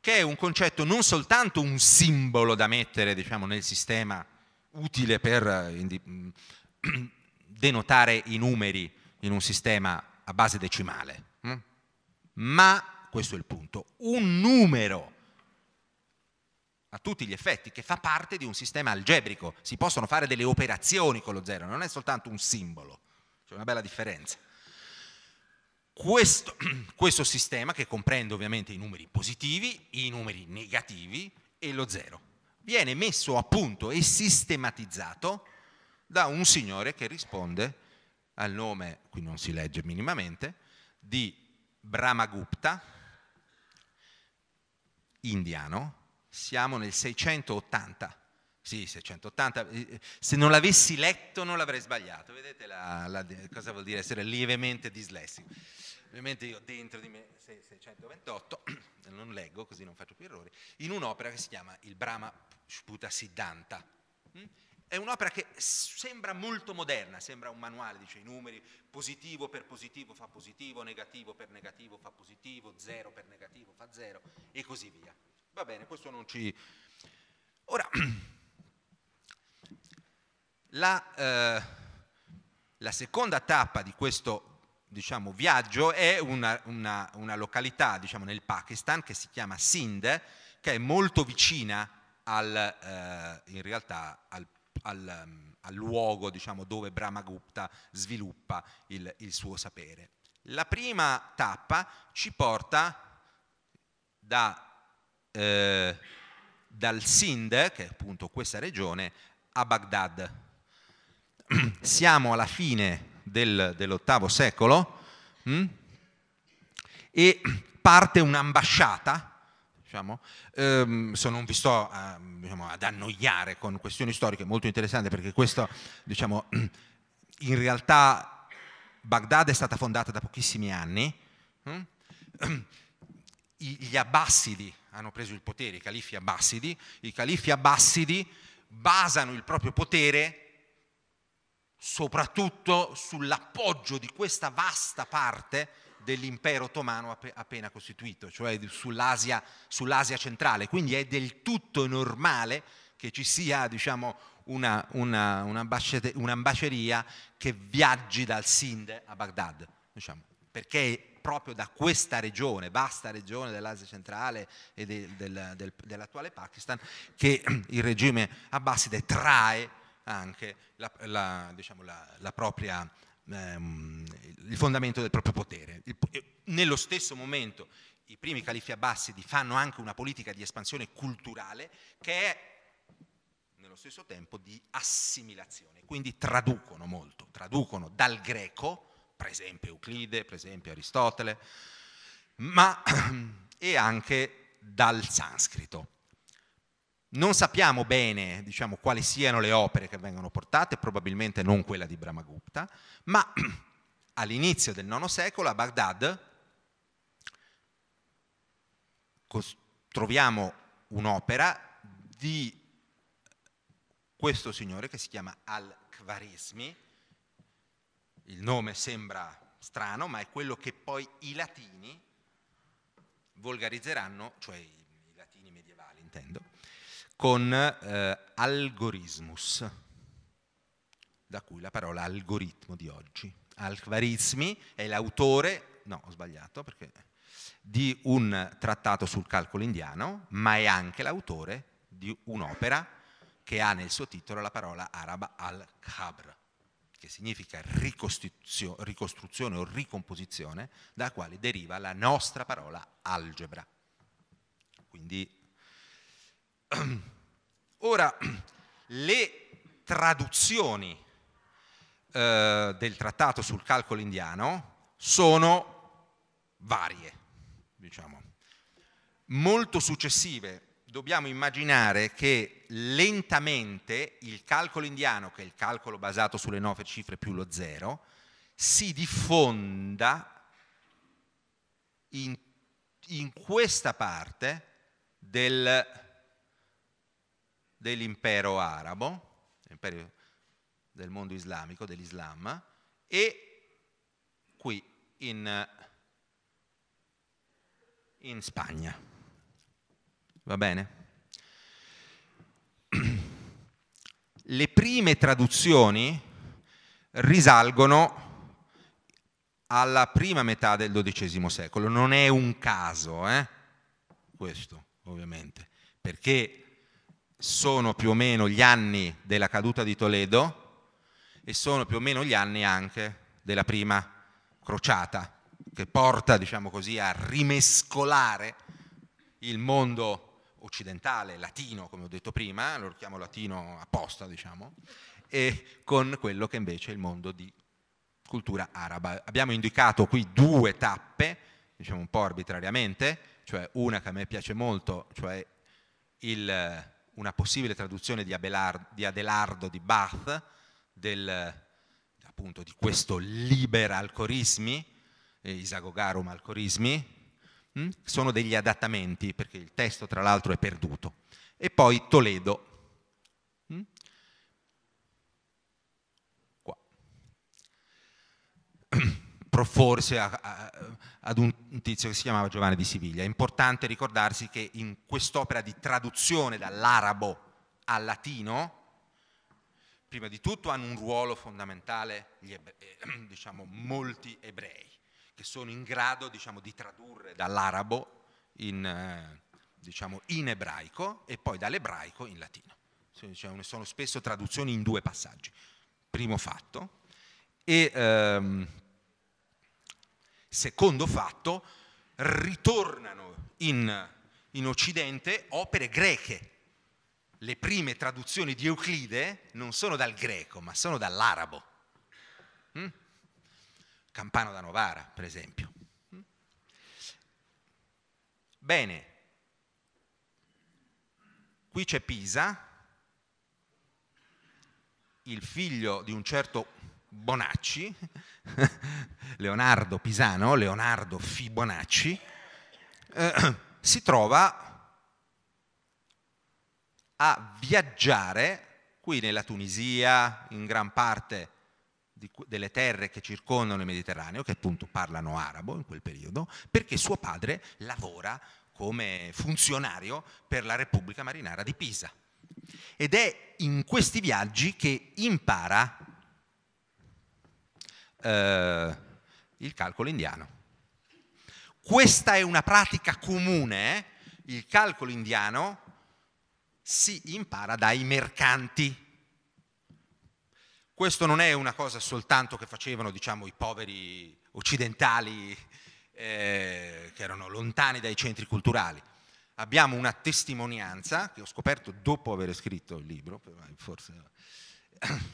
che è un concetto non soltanto un simbolo da mettere diciamo, nel sistema utile per eh, denotare i numeri in un sistema a base decimale, mm? ma, questo è il punto, un numero a tutti gli effetti, che fa parte di un sistema algebrico. Si possono fare delle operazioni con lo zero, non è soltanto un simbolo, c'è una bella differenza. Questo, questo sistema che comprende ovviamente i numeri positivi, i numeri negativi e lo zero, viene messo a punto e sistematizzato da un signore che risponde al nome, qui non si legge minimamente, di Brahmagupta, indiano, siamo nel 680 sì, 680. Eh, se non l'avessi letto non l'avrei sbagliato. Vedete la, la, cosa vuol dire essere lievemente dislessico. Ovviamente io dentro di me 628, non leggo così non faccio più errori, in un'opera che si chiama Il Brahma Sputa Siddhanta. Mm? È un'opera che sembra molto moderna, sembra un manuale, dice i numeri, positivo per positivo fa positivo, negativo per negativo fa positivo, zero per negativo fa zero e così via. Va bene, questo non ci... Ora, La, eh, la seconda tappa di questo diciamo, viaggio è una, una, una località diciamo, nel Pakistan che si chiama Sindh, che è molto vicina al, eh, in realtà al, al, mm, al luogo diciamo, dove Brahmagupta sviluppa il, il, suo sapere. La prima tappa ci porta da, eh, dal Sindh, che è appunto questa regione, a Baghdad, siamo alla fine del, dell'ottavo secolo mh? Mm, e parte un'ambasciata Diciamo. Um, ehm, so non vi sto a, eh, diciamo, ad annoiare con questioni storiche molto interessante perché questo, diciamo, in realtà Baghdad è stata fondata da pochissimi anni, mm, gli Abbasidi hanno preso il potere, i califi Abbasidi, i califi Abbasidi basano il proprio potere soprattutto sull'appoggio di questa vasta parte dell'impero ottomano appena costituito, cioè sull'Asia, sull'Asia centrale. Quindi è del tutto normale che ci sia diciamo, una, una, un'ambasceria che viaggi dal Sindh a Baghdad, diciamo, perché proprio da questa regione, vasta regione dell'Asia centrale e del, del, del, dell'attuale Pakistan, che il regime abbaside trae anche la, la, diciamo, la, propria, ehm, il fondamento del proprio potere. Il, nello stesso momento i primi califi abbassidi fanno anche una politica di espansione culturale che è nello stesso tempo di assimilazione, quindi traducono molto, traducono dal greco, per esempio Euclide, per esempio Aristotele, ma e anche dal sanscrito. Non sappiamo bene diciamo, quali siano le opere che vengono portate, probabilmente non quella di Brahmagupta, ma all'inizio del IX secolo a Baghdad troviamo un'opera di questo signore che si chiama Al-Khwarizmi, il nome sembra strano, ma è quello che poi i latini volgarizzeranno, cioè i latini medievali intendo, con eh, algoritmus, da cui la parola algoritmo di oggi. Alkvarizmi è l'autore, no ho sbagliato perché, di un trattato sul calcolo indiano, ma è anche l'autore di un'opera che ha nel suo titolo la parola araba al-Khabr, che significa ricostruzione o ricomposizione, da quale deriva la nostra parola algebra. Quindi Ora, le traduzioni eh, del trattato sul calcolo indiano sono varie, diciamo, molto successive. Dobbiamo immaginare che lentamente il calcolo indiano, che è il calcolo basato sulle nove cifre più lo zero, si diffonda in, in questa parte del dell'impero arabo, impero del mondo islamico, dell'Islam, e qui in, in Spagna. Va bene? Le prime traduzioni risalgono alla prima metà del XII secolo. Non è un caso, eh? questo ovviamente, perché sono più o meno gli anni della caduta di Toledo e sono più o meno gli anni anche della prima crociata, che porta, diciamo così, a rimescolare il mondo occidentale, latino, come ho detto prima, lo chiamo latino apposta, diciamo, e con quello che invece è il mondo di cultura araba. Abbiamo indicato qui due tappe, diciamo un po' arbitrariamente, cioè una che a me piace molto, cioè il una possibile traduzione di, Abelardo, di Adelardo di Bath, del, appunto di questo libera alcorismi, eh, Isagogarum alcorismi, hm? sono degli adattamenti perché il testo tra l'altro è perduto. E poi Toledo, forse a, a, ad un tizio che si chiamava Giovanni di Siviglia. È importante ricordarsi che in quest'opera di traduzione dall'arabo al latino, prima di tutto hanno un ruolo fondamentale ebrei, eh, diciamo, molti ebrei, che sono in grado diciamo, di tradurre dall'arabo in, eh, diciamo, in ebraico e poi dall'ebraico in latino. Cioè, sono spesso traduzioni in due passaggi. Primo fatto. E, ehm, secondo fatto, ritornano in, in Occidente opere greche. Le prime traduzioni di Euclide non sono dal greco, ma sono dall'arabo. Mm? Campano da Novara, per esempio. Mm? Bene, qui c'è Pisa, il figlio di un certo Bonacci, Leonardo Pisano, Leonardo Fibonacci, eh, si trova a viaggiare qui nella Tunisia, in gran parte di, delle terre che circondano il Mediterraneo, che appunto parlano arabo in quel periodo, perché suo padre lavora come funzionario per la Repubblica Marinara di Pisa. Ed è in questi viaggi che impara eh, il calcolo indiano. Questa è una pratica comune, eh? il calcolo indiano si impara dai mercanti. Questo non è una cosa soltanto che facevano diciamo, i poveri occidentali eh, che erano lontani dai centri culturali. Abbiamo una testimonianza che ho scoperto dopo aver scritto il libro, forse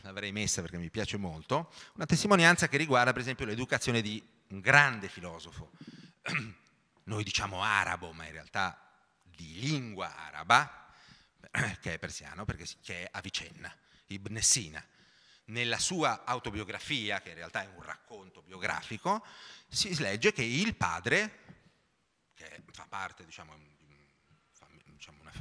l'avrei messa perché mi piace molto, una testimonianza che riguarda per esempio l'educazione di un grande filosofo. Noi diciamo arabo, ma in realtà di lingua araba, che è persiano, perché che è Avicenna, Ibn Sina. Nella sua autobiografia, che in realtà è un racconto biografico, si legge che il padre, che fa parte, diciamo, diciamo una,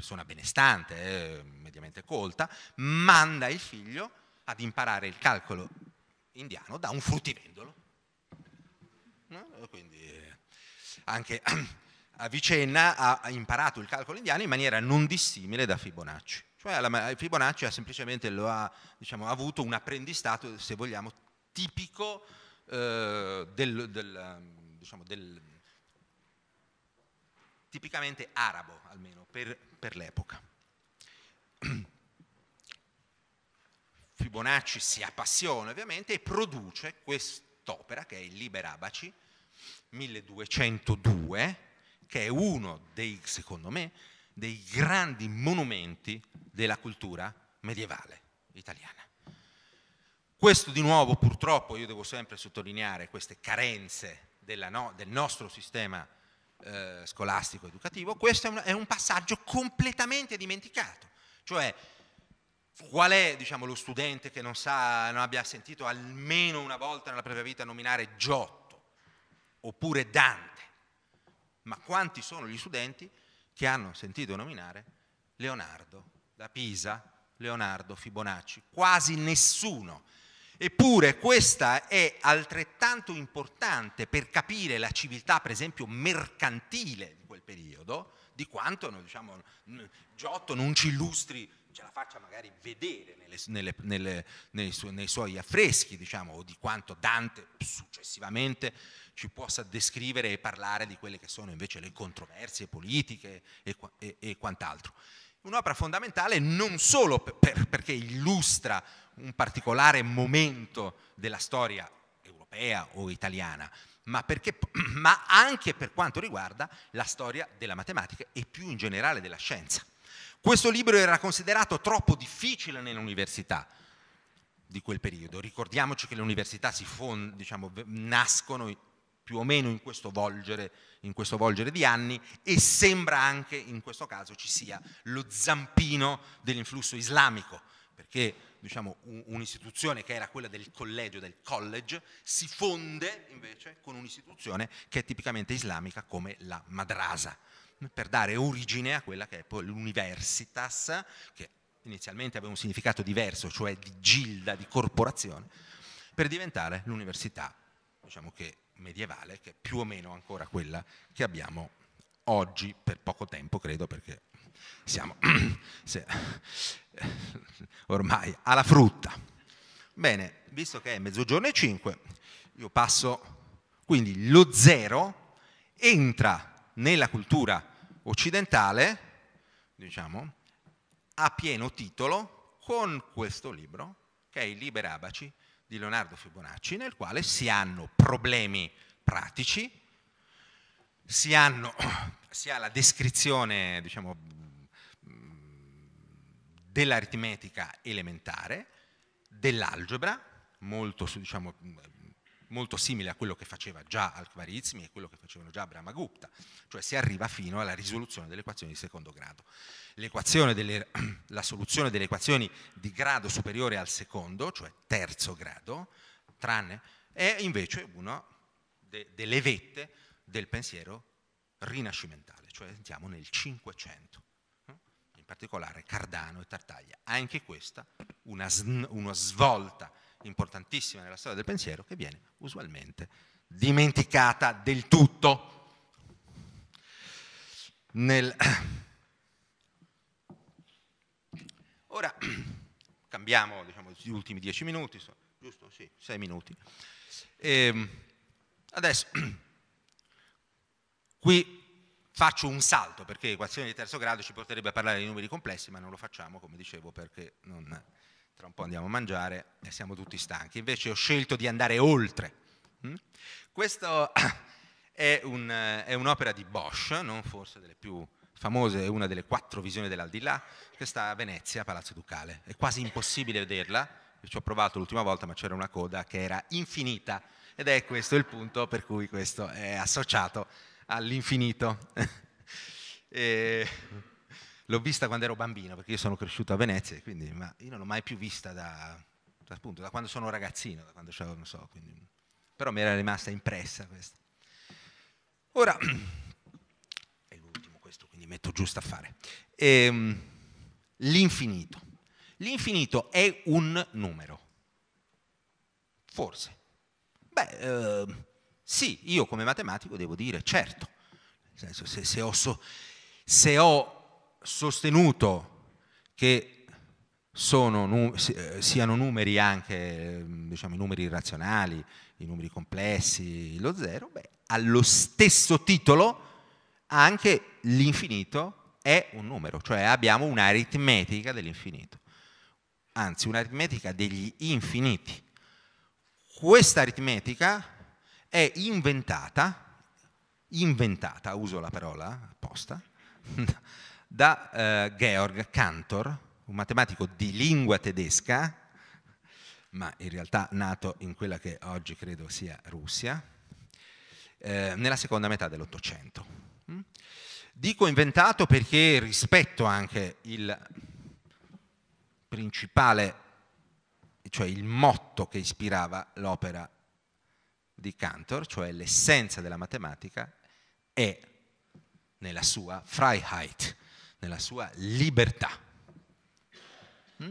persona benestante, eh, mediamente colta, manda il figlio ad imparare il calcolo indiano da un fruttivendolo. No? Quindi eh, anche Avicenna ha imparato il calcolo indiano in maniera non dissimile da Fibonacci. Cioè la, Fibonacci ha semplicemente ha, diciamo, avuto un apprendistato, se vogliamo, tipico eh, del, del, diciamo, del tipicamente arabo almeno per, per l'epoca. Fibonacci si appassiona ovviamente e produce quest'opera che è il Liber Abaci 1202, che è uno dei, secondo me, dei grandi monumenti della cultura medievale italiana. Questo di nuovo purtroppo, io devo sempre sottolineare queste carenze no, del nostro sistema eh, scolastico educativo, questo è un, è un, passaggio completamente dimenticato. Cioè, qual è diciamo, lo studente che non, sa, non abbia sentito almeno una volta nella propria vita nominare Giotto oppure Dante? Ma quanti sono gli studenti che hanno sentito nominare Leonardo da Pisa, Leonardo Fibonacci? Quasi nessuno Eppure questa è altrettanto importante per capire la civiltà, per esempio, mercantile di quel periodo, di quanto diciamo, Giotto non ci illustri, ce la faccia magari vedere nelle, nelle, nelle, su, nei, suoi affreschi, diciamo, o di quanto Dante successivamente ci possa descrivere e parlare di quelle che sono invece le controversie politiche e, e, e quant'altro. Un'opera fondamentale non solo per, per, perché illustra un particolare momento della storia europea o italiana, ma, perché, ma anche per quanto riguarda la storia della matematica e più in generale della scienza. Questo libro era considerato troppo difficile nell'università, di quel periodo. Ricordiamoci che le università si fond, diciamo, nascono più o meno in questo, volgere, in questo volgere di anni e sembra anche in questo caso ci sia lo zampino dell'influsso islamico, perché diciamo, un'istituzione che era quella del collegio, del college, si fonde invece con un'istituzione che è tipicamente islamica come la madrasa, per dare origine a quella che è poi l'universitas, che inizialmente aveva un significato diverso, cioè di gilda, di corporazione, per diventare l'università, diciamo che medievale, che è più o meno ancora quella che abbiamo oggi, per poco tempo credo, perché siamo se, ormai alla frutta. Bene, visto che è mezzogiorno e 5, io passo, quindi lo zero entra nella cultura occidentale, diciamo, a pieno titolo con questo libro, che è I Liberabaci di Leonardo Fibonacci, nel quale si hanno problemi pratici si, hanno, si ha la descrizione diciamo, mm, dell'aritmetica elementare, dell'algebra, molto, diciamo, mm, molto, simile a quello che faceva già Al-Khwarizmi e quello che facevano già Brahmagupta, cioè si arriva fino alla risoluzione delle equazioni di secondo grado. Delle, la soluzione delle equazioni di grado superiore al secondo, cioè terzo grado, tranne, è invece una de, delle vette del pensiero rinascimentale, cioè entriamo nel Cinquecento, in particolare Cardano e Tartaglia. Anche questa una, una svolta importantissima nella storia del pensiero che viene usualmente dimenticata del tutto. Nel... Ora cambiamo diciamo, gli ultimi dieci minuti, giusto? Sì, sei minuti. E ehm, adesso Qui faccio un salto perché equazione di terzo grado ci porterebbe a parlare di numeri complessi, ma non lo facciamo, come dicevo, perché non, tra un po' andiamo a mangiare e siamo tutti stanchi. Invece ho scelto di andare oltre. Mm? Questa è, un, è un'opera di Bosch, non forse delle più famose, una delle quattro visioni dell'aldilà, che sta a Venezia, Palazzo Ducale. È quasi impossibile vederla, ci ho provato l'ultima volta, ma c'era una coda che era infinita. Ed è questo il punto per cui questo è associato all'infinito. e l'ho vista quando ero bambino, perché io sono cresciuto a Venezia, quindi, ma io non l'ho mai più vista da, da, appunto, da quando sono ragazzino, da quando avevo, non so, quindi, però mi era rimasta impressa questa. Ora, è l'ultimo questo, quindi metto giusto a fare. Ehm, l'infinito. L'infinito è un numero, forse. Beh, eh, sì, io come matematico devo dire certo, nel senso se, se, ho, so, se ho, sostenuto che sono, eh, siano numeri anche diciamo, i numeri irrazionali, i numeri complessi, lo zero, beh, allo stesso titolo anche l'infinito è un numero, cioè abbiamo un'aritmetica dell'infinito, anzi un'aritmetica degli infiniti. Questa aritmetica è inventata, inventata, uso la parola apposta, da eh, Georg Cantor, un matematico di lingua tedesca, ma in realtà nato in quella che oggi credo sia Russia, eh, nella seconda metà dell'Ottocento. Mm? Dico inventato perché rispetto anche il principale, cioè il motto che ispirava l'opera di Cantor, cioè l'essenza della matematica, è nella sua Freiheit, nella sua libertà. Mm?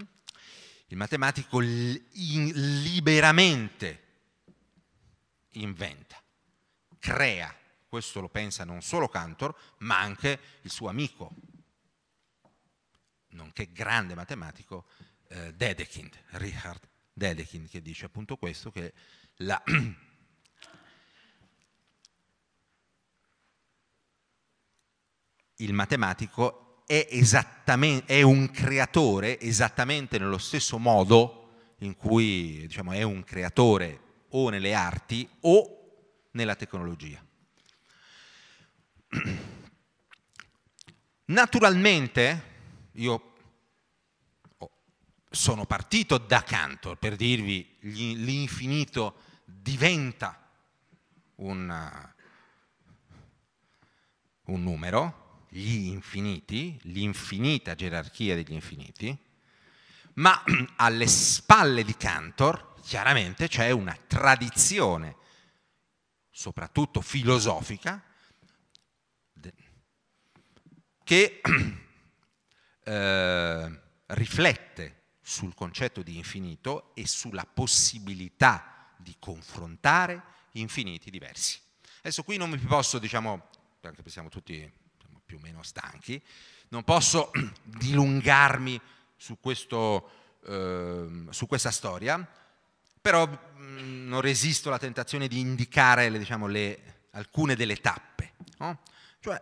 Il matematico liberamente inventa, crea, questo lo pensa non solo Cantor, ma anche il suo amico, nonché grande matematico, eh, Dedekind, Richard Dedekind, che dice appunto questo, che la il matematico è, è, un creatore esattamente nello stesso modo in cui diciamo, è un creatore o nelle arti o nella tecnologia. Naturalmente, io sono partito da Cantor per dirvi l'infinito diventa un, un numero, gli infiniti, l'infinita gerarchia degli infiniti, ma alle spalle di Cantor chiaramente c'è una tradizione, soprattutto filosofica, che eh, riflette sul concetto di infinito e sulla possibilità di confrontare infiniti diversi. Adesso qui non vi posso, diciamo, perché siamo tutti più o meno stanchi, non posso dilungarmi su, questo, eh, su questa storia, però mm, non resisto alla tentazione di indicare le, diciamo, le, alcune delle tappe. No? Cioè,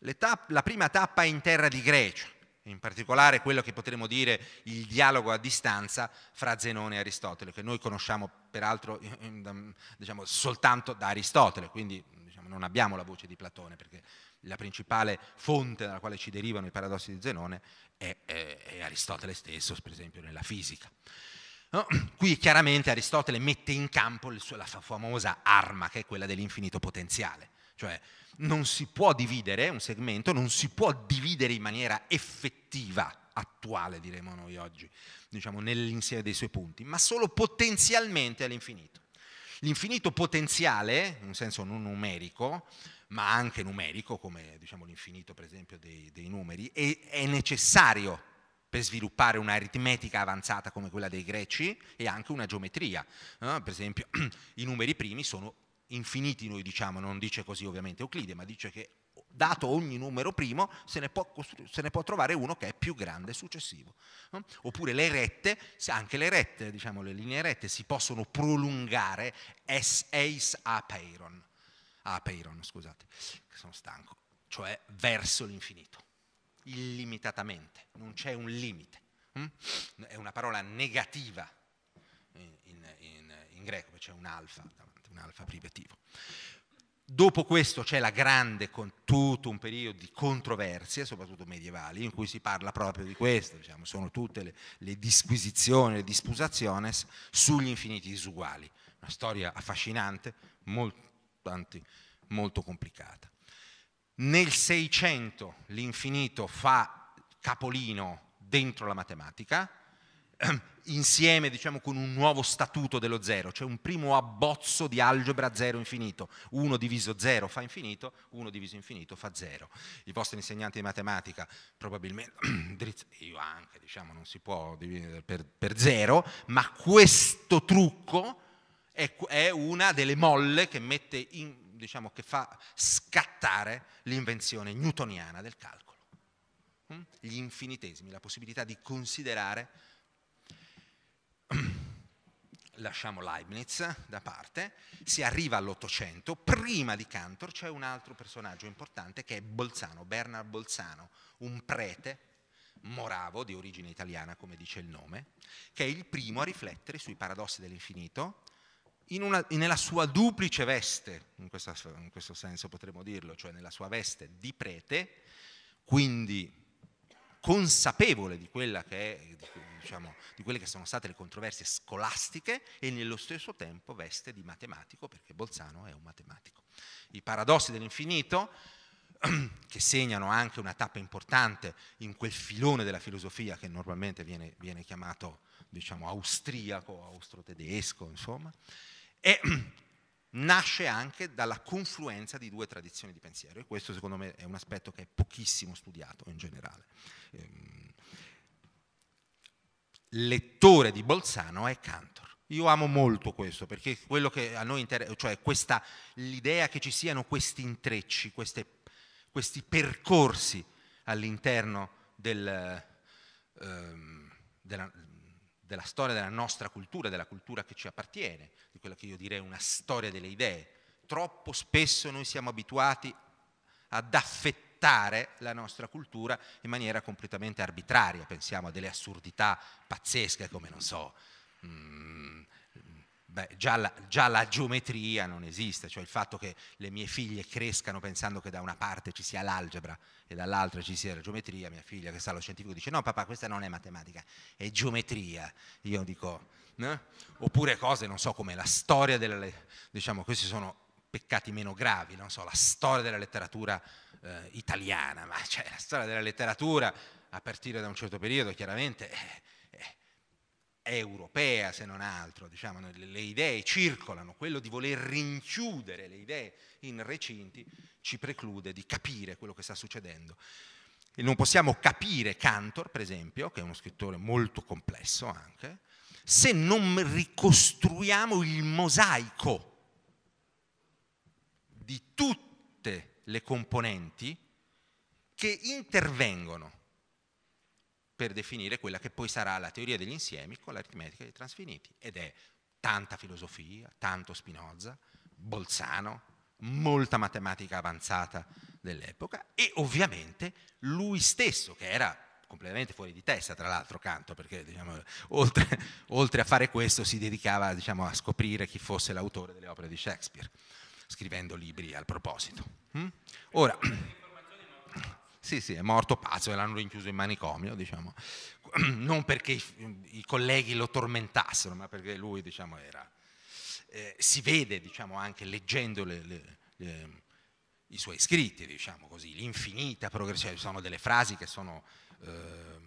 la prima tappa è in terra di Grecia, in particolare quello che potremmo dire il dialogo a distanza fra Zenone e Aristotele, che noi conosciamo peraltro diciamo, soltanto da Aristotele, quindi diciamo, non abbiamo la voce di Platone, perché la principale fonte dalla quale ci derivano i paradossi di Zenone è, è, è Aristotele stesso, per esempio nella fisica. No? Qui chiaramente Aristotele mette in campo suo, la famosa arma, che è quella dell'infinito potenziale, cioè non si può dividere un segmento, non si può dividere in maniera effettiva, attuale diremo noi oggi, diciamo nell'insieme dei suoi punti, ma solo potenzialmente all'infinito. L'infinito potenziale, in un senso non numerico, ma anche numerico, come diciamo, l'infinito per esempio dei, dei numeri, è, è, necessario per sviluppare un'aritmetica avanzata come quella dei greci e anche una geometria. Eh? Per esempio i numeri primi sono infiniti, noi diciamo, non dice così ovviamente Euclide, ma dice che dato ogni numero primo, se ne, può, se ne, può trovare uno che è più grande successivo. No? Oppure le rette, anche le rette, diciamo le linee rette, si possono prolungare es ace apeiron, apeiron scusate, che sono stanco, cioè verso l'infinito, illimitatamente, non c'è un limite. Mm? È una parola negativa in, eh, in, in, in greco, c'è un alfa, un alfa privativo. Dopo questo c'è la grande, con tutto un periodo di controversie, soprattutto medievali, in cui si parla proprio di questo, diciamo, sono tutte le, le disquisizioni, le dispusaciones sugli infiniti disuguali. Una storia affascinante, molto, tanti, molto complicata. Nel 600 l'infinito fa capolino dentro la matematica, insieme diciamo, con un nuovo statuto dello zero, cioè un primo abbozzo di algebra zero infinito. 1 diviso 0 fa infinito, 1 diviso infinito fa 0. I vostri insegnanti di matematica probabilmente, io anche, diciamo, non si può dividere per, per zero, ma questo trucco è, è una delle molle che, in, diciamo, che fa scattare l'invenzione newtoniana del calcolo. Hm? Gli infinitesimi, la possibilità di considerare lasciamo Leibniz da parte, si arriva all'Ottocento, prima di Cantor c'è un altro personaggio importante che è Bolzano, Bernard Bolzano, un prete moravo di origine italiana, come dice il nome, che è il primo a riflettere sui paradossi dell'infinito una, nella sua duplice veste, in, questa, in questo senso potremmo dirlo, cioè nella sua veste di prete, quindi consapevole di quella che è, diciamo, di quelle che sono state le controversie scolastiche e nello stesso tempo veste di matematico perché Bolzano è un matematico. I paradossi dell'infinito che segnano anche una tappa importante in quel filone della filosofia che normalmente viene, viene chiamato diciamo, austriaco, austro-tedesco, insomma, e nasce anche dalla confluenza di due tradizioni di pensiero e questo secondo me è un aspetto che è pochissimo studiato in generale. Ehm, lettore di Bolzano è Cantor. Io amo molto questo perché quello che a noi interessa, cioè questa, l'idea che ci siano questi intrecci, queste, questi percorsi all'interno del, ehm, della, della, storia della nostra cultura, della cultura che ci appartiene, di quella che io direi una storia delle idee. Troppo spesso noi siamo abituati ad affettare dettare la nostra cultura in maniera completamente arbitraria. Pensiamo a delle assurdità pazzesche come, non so, mm, beh, già, la, già, la, geometria non esiste, cioè il fatto che le mie figlie crescano pensando che da una parte ci sia l'algebra e dall'altra ci sia la geometria, mia figlia che sa lo scientifico dice no papà questa non è matematica, è geometria. Io dico... No? Eh? Oppure cose, non so, come la storia della... diciamo, questi sono peccati meno gravi, non so, la storia della letteratura eh, italiana, ma cioè, la storia della letteratura, a partire da un certo periodo, chiaramente è, eh, è, eh, è europea se non altro, diciamo, le, le idee circolano, quello di voler rinchiudere le idee in recinti ci preclude di capire quello che sta succedendo. E non possiamo capire Cantor, per esempio, che è uno scrittore molto complesso anche, se non ricostruiamo il mosaico di tutte le componenti che intervengono per definire quella che poi sarà la teoria degli insiemi con l'aritmetica dei trasfiniti. Ed è tanta filosofia, tanto Spinoza, Bolzano, molta matematica avanzata dell'epoca e ovviamente lui stesso, che era completamente fuori di testa, tra l'altro, Canto, perché diciamo, oltre, oltre, a fare questo si dedicava diciamo, a scoprire chi fosse l'autore delle opere di Shakespeare scrivendo libri al proposito. Mm? Ora, sì, sì, è morto pazzo e l'hanno rinchiuso in manicomio, diciamo. Non perché i, i, colleghi lo tormentassero, ma perché lui, diciamo, era... Eh, si vede, diciamo, anche leggendo le, le, le, i suoi scritti, diciamo così, l'infinita progressione, cioè, sono delle frasi che sono eh,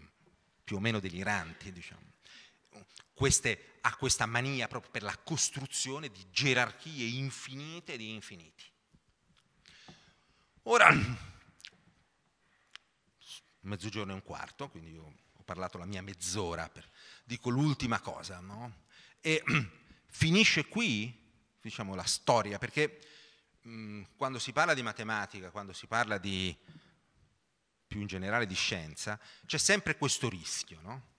più o meno deliranti, diciamo. Queste ha questa mania proprio per la costruzione di gerarchie infinite di infiniti. Ora, mezzogiorno e un quarto, quindi io ho parlato la mia mezz'ora, per, dico l'ultima cosa, no? E finisce qui, diciamo, la storia, perché mh, mm, quando si parla di matematica, quando si parla di, più in generale di scienza, c'è sempre questo rischio, no?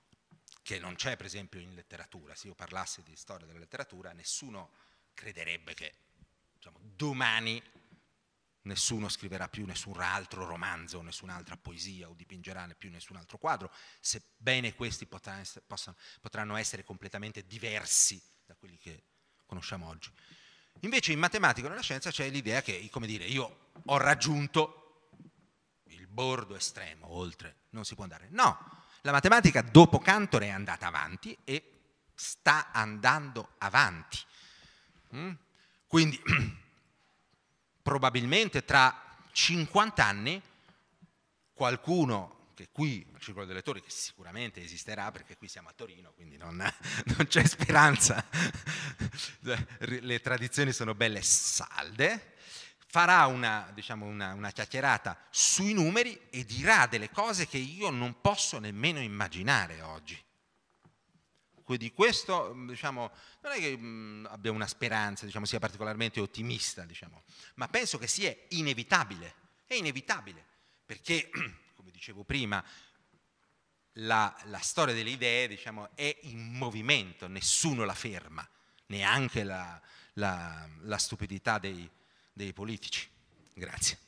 che non c'è per esempio in letteratura. Se io parlassi di storia della letteratura, nessuno crederebbe che diciamo, domani nessuno scriverà più nessun altro romanzo, nessun'altra poesia o dipingerà più nessun altro quadro, sebbene questi potranno essere, possano, potranno essere completamente diversi da quelli che conosciamo oggi. Invece in matematica nella scienza c'è l'idea che, come dire, io ho raggiunto il bordo estremo, oltre non si può andare. No, la matematica dopo Cantor è andata avanti e sta andando avanti. Mm? Quindi probabilmente tra 50 anni qualcuno che qui il Circolo dei Lettori, che sicuramente esisterà perché qui siamo a Torino, quindi non, non c'è speranza, le tradizioni sono belle e salde, farà una, diciamo, una, una chiacchierata sui numeri e dirà delle cose che io non posso nemmeno immaginare oggi Quindi questo mm, diciamo, non è che mh, mm, abbia una speranza, diciamo, sia particolarmente ottimista, diciamo, ma penso che sia inevitabile, è inevitabile, perché, come dicevo prima, la, la storia delle idee diciamo, è in movimento, nessuno la ferma, neanche la, la, la stupidità dei, dei politici. Grazie.